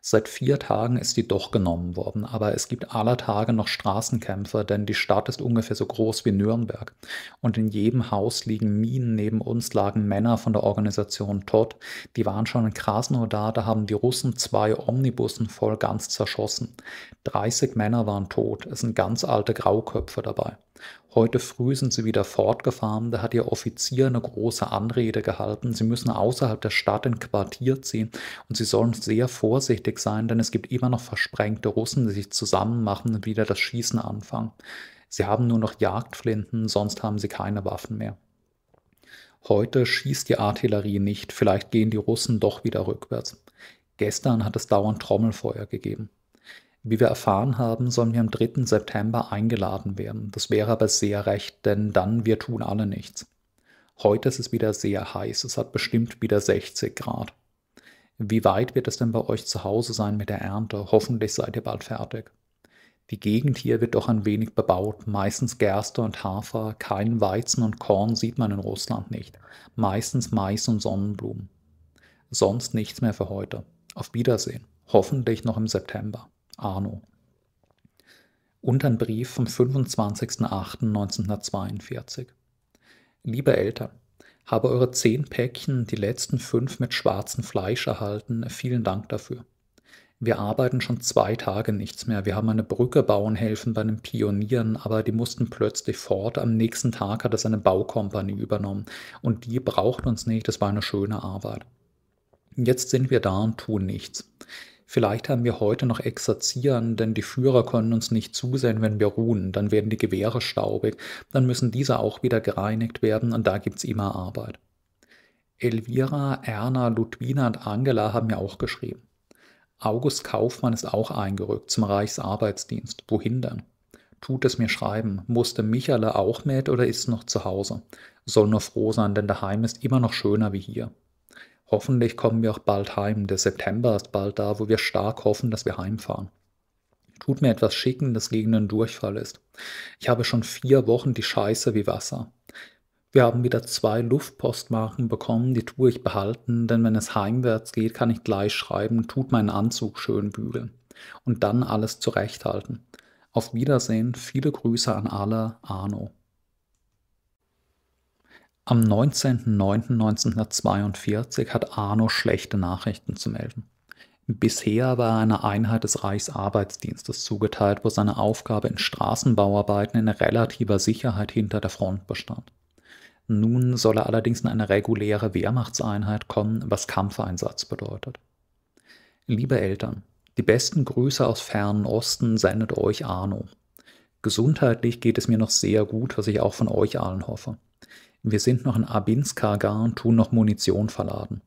Seit vier Tagen ist die doch genommen worden, aber es gibt aller Tage noch Straßenkämpfe, denn die Stadt ist ungefähr so groß wie Nürnberg. Und in jedem Haus liegen Minen, neben uns lagen Männer von der Organisation Todd. Die waren schon in Krasnodar, da haben die Russen zwei Omnibussen voll ganz zerschossen. 30 Männer waren tot, es sind ganz alte Grauköpfe dabei. Heute früh sind sie wieder fortgefahren. Da hat ihr Offizier eine große Anrede gehalten. Sie müssen außerhalb der Stadt in Quartier ziehen und sie sollen sehr vorsichtig sein, denn es gibt immer noch versprengte Russen, die sich zusammenmachen und wieder das Schießen anfangen. Sie haben nur noch Jagdflinten, sonst haben sie keine Waffen mehr. Heute schießt die Artillerie nicht, vielleicht gehen die Russen doch wieder rückwärts. Gestern hat es dauernd Trommelfeuer gegeben. Wie wir erfahren haben, sollen wir am 3. September eingeladen werden. Das wäre aber sehr recht, denn dann wir tun alle nichts. Heute ist es wieder sehr heiß, es hat bestimmt wieder 60 Grad. Wie weit wird es denn bei euch zu Hause sein mit der Ernte? Hoffentlich seid ihr bald fertig. Die Gegend hier wird doch ein wenig bebaut, meistens Gerste und Hafer, keinen Weizen und Korn sieht man in Russland nicht, meistens Mais und Sonnenblumen. Sonst nichts mehr für heute. Auf Wiedersehen, hoffentlich noch im September. Arno. Und ein Brief vom 25.08.1942. Liebe Eltern, habe eure zehn Päckchen, die letzten fünf mit schwarzem Fleisch erhalten. Vielen Dank dafür. Wir arbeiten schon zwei Tage nichts mehr. Wir haben eine Brücke bauen helfen bei den Pionieren, aber die mussten plötzlich fort. Am nächsten Tag hat es eine Baukompanie übernommen. Und die braucht uns nicht. Das war eine schöne Arbeit. Jetzt sind wir da und tun nichts. Vielleicht haben wir heute noch Exerzieren, denn die Führer können uns nicht zusehen, wenn wir ruhen. Dann werden die Gewehre staubig, dann müssen diese auch wieder gereinigt werden und da gibt es immer Arbeit. Elvira, Erna, Ludwina und Angela haben mir auch geschrieben. August Kaufmann ist auch eingerückt zum Reichsarbeitsdienst. Wohin denn? Tut es mir schreiben. Musste Michale auch mit oder ist noch zu Hause? Soll nur froh sein, denn daheim ist immer noch schöner wie hier hoffentlich kommen wir auch bald heim. Der September ist bald da, wo wir stark hoffen, dass wir heimfahren. Tut mir etwas schicken, das gegen einen Durchfall ist. Ich habe schon vier Wochen die Scheiße wie Wasser. Wir haben wieder zwei Luftpostmarken bekommen, die tue ich behalten, denn wenn es heimwärts geht, kann ich gleich schreiben, tut meinen Anzug schön bügeln und dann alles zurechthalten. Auf Wiedersehen, viele Grüße an alle, Arno. Am 19.09.1942 hat Arno schlechte Nachrichten zu melden. Bisher war er einer Einheit des Reichsarbeitsdienstes zugeteilt, wo seine Aufgabe in Straßenbauarbeiten in relativer Sicherheit hinter der Front bestand. Nun soll er allerdings in eine reguläre Wehrmachtseinheit kommen, was Kampfeinsatz bedeutet. Liebe Eltern, die besten Grüße aus fernen Osten sendet euch Arno. Gesundheitlich geht es mir noch sehr gut, was ich auch von euch allen hoffe. Wir sind noch in abinsk und tun noch Munition verladen.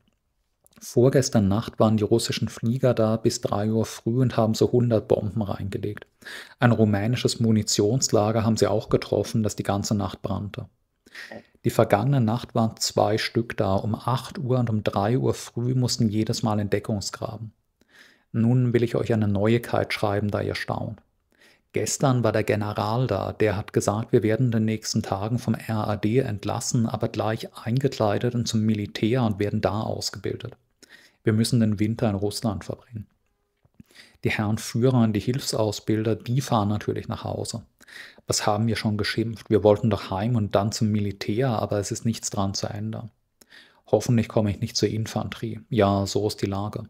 Vorgestern Nacht waren die russischen Flieger da bis 3 Uhr früh und haben so 100 Bomben reingelegt. Ein rumänisches Munitionslager haben sie auch getroffen, das die ganze Nacht brannte. Die vergangene Nacht waren zwei Stück da. Um 8 Uhr und um 3 Uhr früh mussten jedes Mal Entdeckungsgraben. Nun will ich euch eine Neuigkeit schreiben, da ihr staunt. Gestern war der General da, der hat gesagt, wir werden in den nächsten Tagen vom RAD entlassen, aber gleich eingekleidet und zum Militär und werden da ausgebildet. Wir müssen den Winter in Russland verbringen. Die Herren Führer und die Hilfsausbilder, die fahren natürlich nach Hause. Was haben wir schon geschimpft? Wir wollten doch heim und dann zum Militär, aber es ist nichts dran zu ändern. Hoffentlich komme ich nicht zur Infanterie. Ja, so ist die Lage.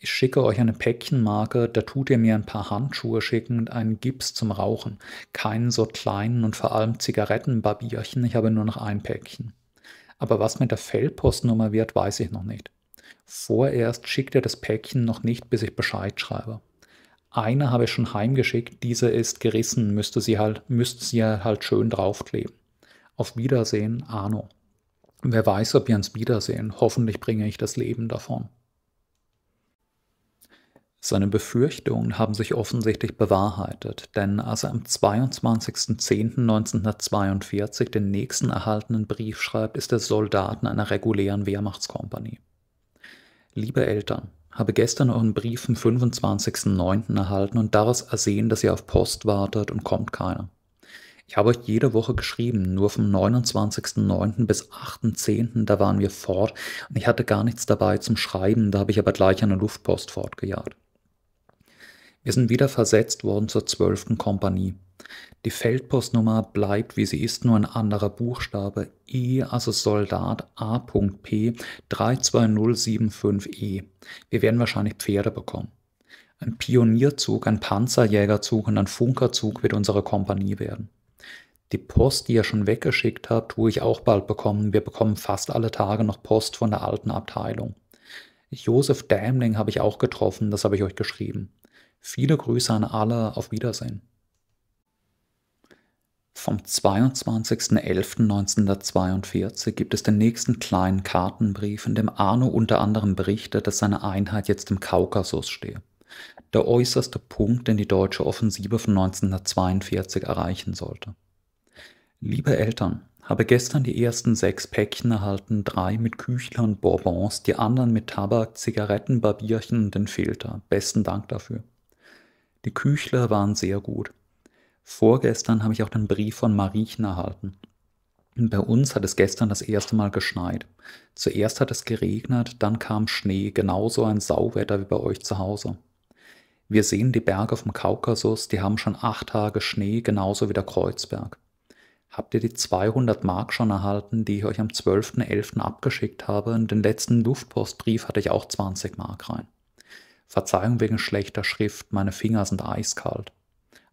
Ich schicke euch eine Päckchenmarke, da tut ihr mir ein paar Handschuhe schicken und einen Gips zum Rauchen. Keinen so kleinen und vor allem Zigarettenbarbierchen, ich habe nur noch ein Päckchen. Aber was mit der Feldpostnummer wird, weiß ich noch nicht. Vorerst schickt ihr das Päckchen noch nicht, bis ich Bescheid schreibe. Eine habe ich schon heimgeschickt, diese ist gerissen, müsste sie halt, müsste sie halt schön draufkleben. Auf Wiedersehen, Arno. Wer weiß, ob wir uns wiedersehen. Hoffentlich bringe ich das Leben davon. Seine Befürchtungen haben sich offensichtlich bewahrheitet, denn als er am 22.10.1942 den nächsten erhaltenen Brief schreibt, ist er Soldaten einer regulären Wehrmachtskompanie. Liebe Eltern, habe gestern euren Brief vom 25.09. erhalten und daraus ersehen, dass ihr auf Post wartet und kommt keiner. Ich habe euch jede Woche geschrieben, nur vom 29.09. bis 8.10., da waren wir fort und ich hatte gar nichts dabei zum Schreiben, da habe ich aber gleich an der Luftpost fortgejagt. Wir sind wieder versetzt worden zur 12. Kompanie. Die Feldpostnummer bleibt wie sie ist, nur ein anderer Buchstabe E, also Soldat A.P 32075E. Wir werden wahrscheinlich Pferde bekommen. Ein Pionierzug, ein Panzerjägerzug und ein Funkerzug wird unsere Kompanie werden. Die Post, die ihr schon weggeschickt habt, tue ich auch bald bekommen. Wir bekommen fast alle Tage noch Post von der alten Abteilung. Josef Dämling habe ich auch getroffen, das habe ich euch geschrieben. Viele Grüße an alle, auf Wiedersehen. Vom 22.11.1942 gibt es den nächsten kleinen Kartenbrief, in dem Arno unter anderem berichtet, dass seine Einheit jetzt im Kaukasus stehe. Der äußerste Punkt, den die deutsche Offensive von 1942 erreichen sollte. Liebe Eltern, habe gestern die ersten sechs Päckchen erhalten, drei mit Küchler und Bourbons, die anderen mit Tabak, Zigaretten, Barbierchen und den Filter. Besten Dank dafür. Die Küchler waren sehr gut. Vorgestern habe ich auch den Brief von Mariechen erhalten. Bei uns hat es gestern das erste Mal geschneit. Zuerst hat es geregnet, dann kam Schnee, genauso ein Sauwetter wie bei euch zu Hause. Wir sehen die Berge vom Kaukasus, die haben schon acht Tage Schnee, genauso wie der Kreuzberg. Habt ihr die 200 Mark schon erhalten, die ich euch am 12.11. abgeschickt habe? In den letzten Luftpostbrief hatte ich auch 20 Mark rein. Verzeihung wegen schlechter Schrift, meine Finger sind eiskalt.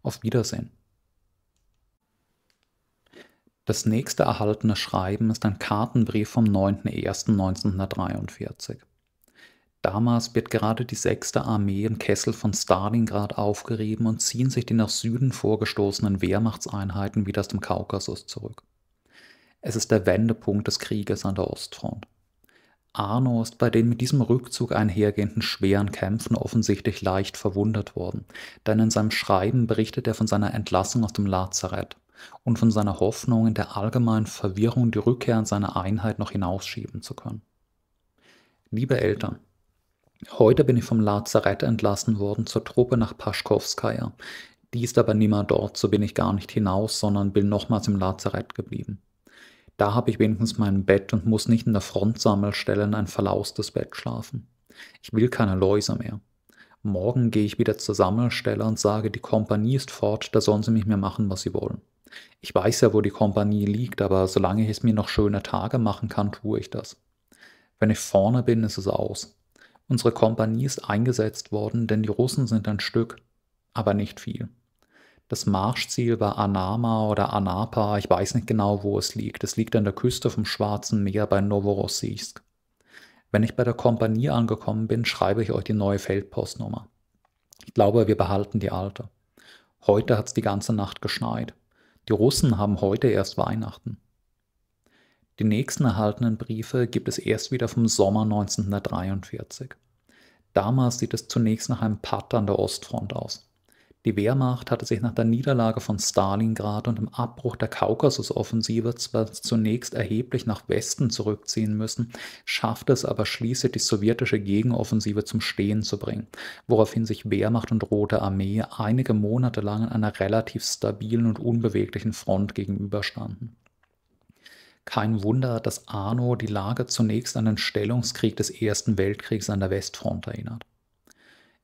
Auf Wiedersehen. Das nächste erhaltene Schreiben ist ein Kartenbrief vom 9.01.1943. Damals wird gerade die 6. Armee im Kessel von Stalingrad aufgerieben und ziehen sich die nach Süden vorgestoßenen Wehrmachtseinheiten wieder aus dem Kaukasus zurück. Es ist der Wendepunkt des Krieges an der Ostfront. Arno ist bei den mit diesem Rückzug einhergehenden schweren Kämpfen offensichtlich leicht verwundet worden, denn in seinem Schreiben berichtet er von seiner Entlassung aus dem Lazarett und von seiner Hoffnung, in der allgemeinen Verwirrung die Rückkehr an seine Einheit noch hinausschieben zu können. Liebe Eltern, heute bin ich vom Lazarett entlassen worden zur Truppe nach Paschkowskaja. Die ist aber nimmer dort, so bin ich gar nicht hinaus, sondern bin nochmals im Lazarett geblieben. Da habe ich wenigstens mein Bett und muss nicht in der Frontsammelstelle in ein verlaustes Bett schlafen. Ich will keine Läuser mehr. Morgen gehe ich wieder zur Sammelstelle und sage, die Kompanie ist fort, da sollen sie mich mehr machen, was sie wollen. Ich weiß ja, wo die Kompanie liegt, aber solange ich es mir noch schöne Tage machen kann, tue ich das. Wenn ich vorne bin, ist es aus. Unsere Kompanie ist eingesetzt worden, denn die Russen sind ein Stück, aber nicht viel. Das Marschziel war Anama oder Anapa, ich weiß nicht genau, wo es liegt. Es liegt an der Küste vom Schwarzen Meer bei Novorossiysk. Wenn ich bei der Kompanie angekommen bin, schreibe ich euch die neue Feldpostnummer. Ich glaube, wir behalten die alte. Heute hat es die ganze Nacht geschneit. Die Russen haben heute erst Weihnachten. Die nächsten erhaltenen Briefe gibt es erst wieder vom Sommer 1943. Damals sieht es zunächst nach einem Patt an der Ostfront aus. Die Wehrmacht hatte sich nach der Niederlage von Stalingrad und dem Abbruch der Kaukasusoffensive zwar zunächst erheblich nach Westen zurückziehen müssen, schaffte es aber schließlich, die sowjetische Gegenoffensive zum Stehen zu bringen, woraufhin sich Wehrmacht und Rote Armee einige Monate lang an einer relativ stabilen und unbeweglichen Front gegenüberstanden. Kein Wunder, dass Arno die Lage zunächst an den Stellungskrieg des Ersten Weltkriegs an der Westfront erinnert.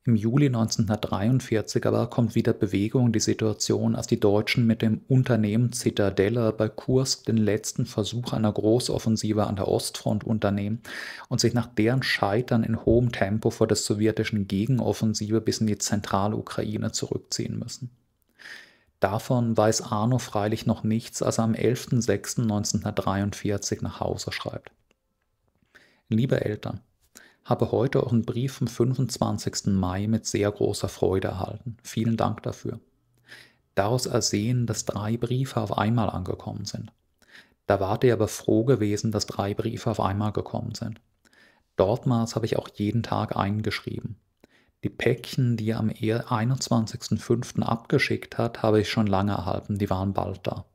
Im Juli 1943 aber kommt wieder Bewegung in die Situation, als die Deutschen mit dem Unternehmen Zitadelle bei Kursk den letzten Versuch einer Großoffensive an der Ostfront unternehmen und sich nach deren Scheitern in hohem Tempo vor der sowjetischen Gegenoffensive bis in die zentrale Ukraine zurückziehen müssen. Davon weiß Arno freilich noch nichts, als er am 11.06.1943 nach Hause schreibt. Liebe Eltern, habe heute euren Brief vom 25. Mai mit sehr großer Freude erhalten. Vielen Dank dafür. Daraus ersehen, dass drei Briefe auf einmal angekommen sind. Da wart ihr aber froh gewesen, dass drei Briefe auf einmal gekommen sind. Dortmals habe ich auch jeden Tag einen geschrieben. Die Päckchen, die er am 21.05. abgeschickt hat, habe ich schon lange erhalten, die waren bald da.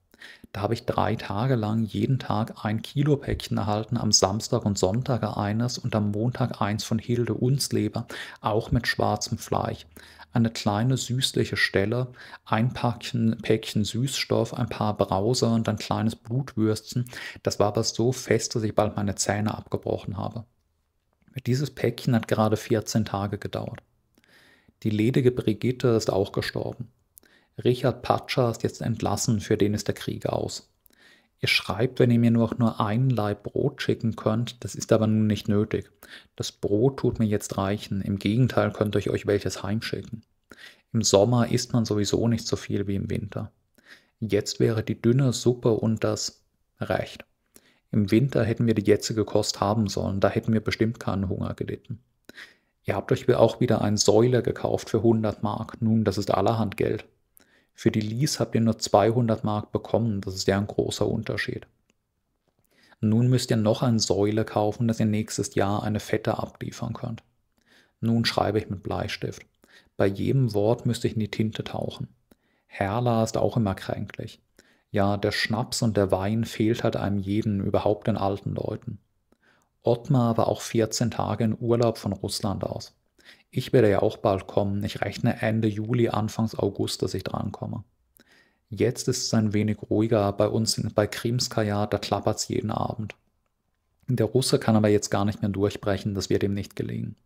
Da habe ich drei Tage lang jeden Tag ein Kilo-Päckchen erhalten, am Samstag und Sonntag eines und am Montag eins von Hilde Unsleber, auch mit schwarzem Fleisch. Eine kleine süßliche Stelle, ein Päckchen, Päckchen Süßstoff, ein paar Brause und ein kleines Blutwürstchen. Das war aber so fest, dass ich bald meine Zähne abgebrochen habe. Dieses Päckchen hat gerade 14 Tage gedauert. Die ledige Brigitte ist auch gestorben. Richard Patscher ist jetzt entlassen, für den ist der Krieg aus. Ihr schreibt, wenn ihr mir nur auch nur einen Laib Brot schicken könnt, das ist aber nun nicht nötig. Das Brot tut mir jetzt reichen, im Gegenteil könnt ihr euch welches heimschicken. Im Sommer isst man sowieso nicht so viel wie im Winter. Jetzt wäre die dünne Suppe und das recht. Im Winter hätten wir die jetzige Kost haben sollen, da hätten wir bestimmt keinen Hunger gelitten. Ihr habt euch auch wieder einen Säule gekauft für 100 Mark, nun das ist allerhand Geld. Für die Lease habt ihr nur 200 Mark bekommen. Das ist ja ein großer Unterschied. Nun müsst ihr noch eine Säule kaufen, dass ihr nächstes Jahr eine fette abliefern könnt. Nun schreibe ich mit Bleistift. Bei jedem Wort müsste ich in die Tinte tauchen. Herla ist auch immer kränklich. Ja, der Schnaps und der Wein fehlt halt einem jeden, überhaupt den alten Leuten. Ottmar war auch 14 Tage in Urlaub von Russland aus. Ich werde ja auch bald kommen. Ich rechne Ende Juli, Anfangs August, dass ich drankomme. Jetzt ist es ein wenig ruhiger. Bei uns bei Krimskaja, da klappert es jeden Abend. Der Russe kann aber jetzt gar nicht mehr durchbrechen, das wird ihm nicht gelingen.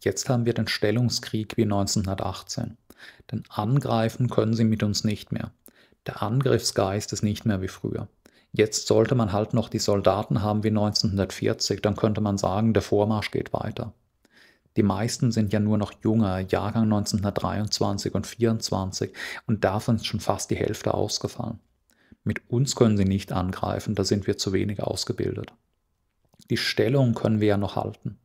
Jetzt haben wir den Stellungskrieg wie 1918. Denn angreifen können sie mit uns nicht mehr. Der Angriffsgeist ist nicht mehr wie früher. Jetzt sollte man halt noch die Soldaten haben wie 1940, dann könnte man sagen, der Vormarsch geht weiter. Die meisten sind ja nur noch junger, Jahrgang 1923 und 24 und davon ist schon fast die Hälfte ausgefallen. Mit uns können sie nicht angreifen, da sind wir zu wenig ausgebildet. Die Stellung können wir ja noch halten.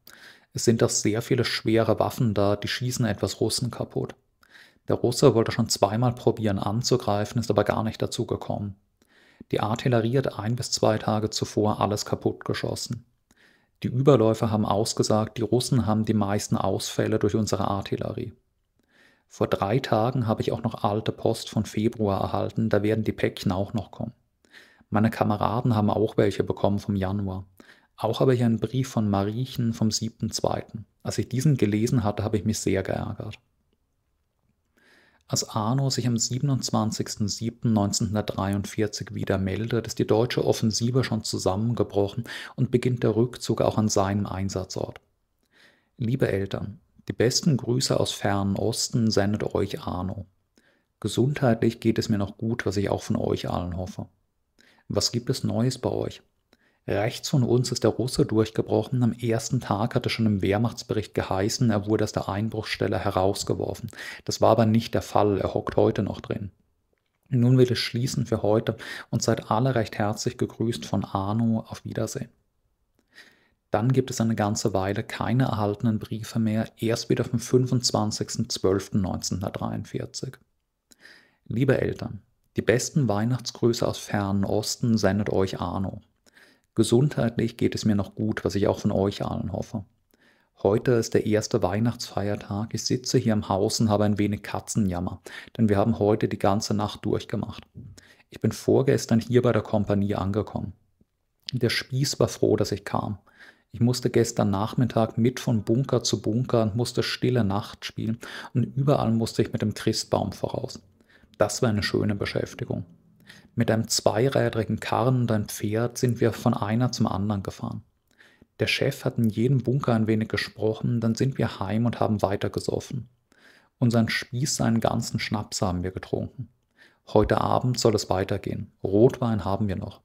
Es sind doch sehr viele schwere Waffen da, die schießen etwas Russen kaputt. Der Russe wollte schon zweimal probieren anzugreifen, ist aber gar nicht dazu gekommen. Die Artillerie hat ein bis zwei Tage zuvor alles kaputt geschossen. Die Überläufer haben ausgesagt, die Russen haben die meisten Ausfälle durch unsere Artillerie. Vor drei Tagen habe ich auch noch alte Post von Februar erhalten, da werden die Päckchen auch noch kommen. Meine Kameraden haben auch welche bekommen vom Januar. Auch habe ich einen Brief von Mariechen vom 7.2. Als ich diesen gelesen hatte, habe ich mich sehr geärgert. Als Arno sich am 27.07.1943 wieder meldet, ist die deutsche Offensive schon zusammengebrochen und beginnt der Rückzug auch an seinem Einsatzort. Liebe Eltern, die besten Grüße aus fernen Osten sendet euch Arno. Gesundheitlich geht es mir noch gut, was ich auch von euch allen hoffe. Was gibt es Neues bei euch? Rechts von uns ist der Russe durchgebrochen. Am ersten Tag hatte schon im Wehrmachtsbericht geheißen, er wurde aus der Einbruchstelle herausgeworfen. Das war aber nicht der Fall. Er hockt heute noch drin. Nun will es schließen für heute und seid alle recht herzlich gegrüßt von Arno. Auf Wiedersehen. Dann gibt es eine ganze Weile keine erhaltenen Briefe mehr, erst wieder vom 25.12.1943. Liebe Eltern, die besten Weihnachtsgrüße aus fernen Osten sendet euch Arno. Gesundheitlich geht es mir noch gut, was ich auch von euch allen hoffe. Heute ist der erste Weihnachtsfeiertag. Ich sitze hier im Haus und habe ein wenig Katzenjammer, denn wir haben heute die ganze Nacht durchgemacht. Ich bin vorgestern hier bei der Kompanie angekommen. Der Spieß war froh, dass ich kam. Ich musste gestern Nachmittag mit von Bunker zu Bunker und musste stille Nacht spielen und überall musste ich mit dem Christbaum voraus. Das war eine schöne Beschäftigung. Mit einem zweirädrigen Karren und einem Pferd sind wir von einer zum anderen gefahren. Der Chef hat in jedem Bunker ein wenig gesprochen, dann sind wir heim und haben weitergesoffen. Unseren Spieß, seinen ganzen Schnaps haben wir getrunken. Heute Abend soll es weitergehen. Rotwein haben wir noch.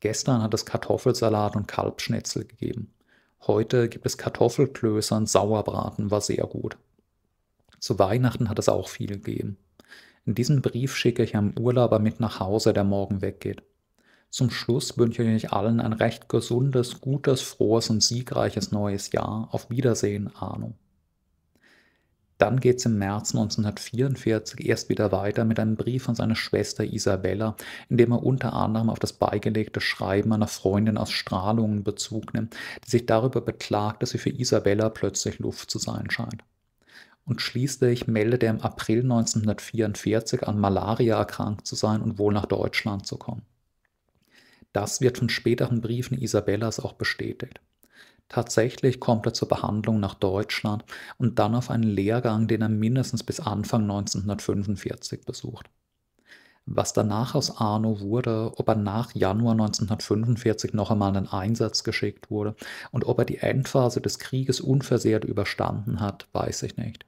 Gestern hat es Kartoffelsalat und Kalbschnitzel gegeben. Heute gibt es Kartoffelklöße und Sauerbraten, war sehr gut. Zu Weihnachten hat es auch viel gegeben. Diesen Brief schicke ich einem Urlauber mit nach Hause, der morgen weggeht. Zum Schluss wünsche ich euch allen ein recht gesundes, gutes, frohes und siegreiches neues Jahr. Auf Wiedersehen, Arno. Dann geht es im März 1944 erst wieder weiter mit einem Brief von seiner Schwester Isabella, in dem er unter anderem auf das beigelegte Schreiben einer Freundin aus Strahlungen Bezug nimmt, die sich darüber beklagt, dass sie für Isabella plötzlich Luft zu sein scheint und schließlich meldet er im April 1944 an Malaria erkrankt zu sein und wohl nach Deutschland zu kommen. Das wird von späteren Briefen Isabellas auch bestätigt. Tatsächlich kommt er zur Behandlung nach Deutschland und dann auf einen Lehrgang, den er mindestens bis Anfang 1945 besucht. Was danach aus Arno wurde, ob er nach Januar 1945 noch einmal in einen Einsatz geschickt wurde und ob er die Endphase des Krieges unversehrt überstanden hat, weiß ich nicht.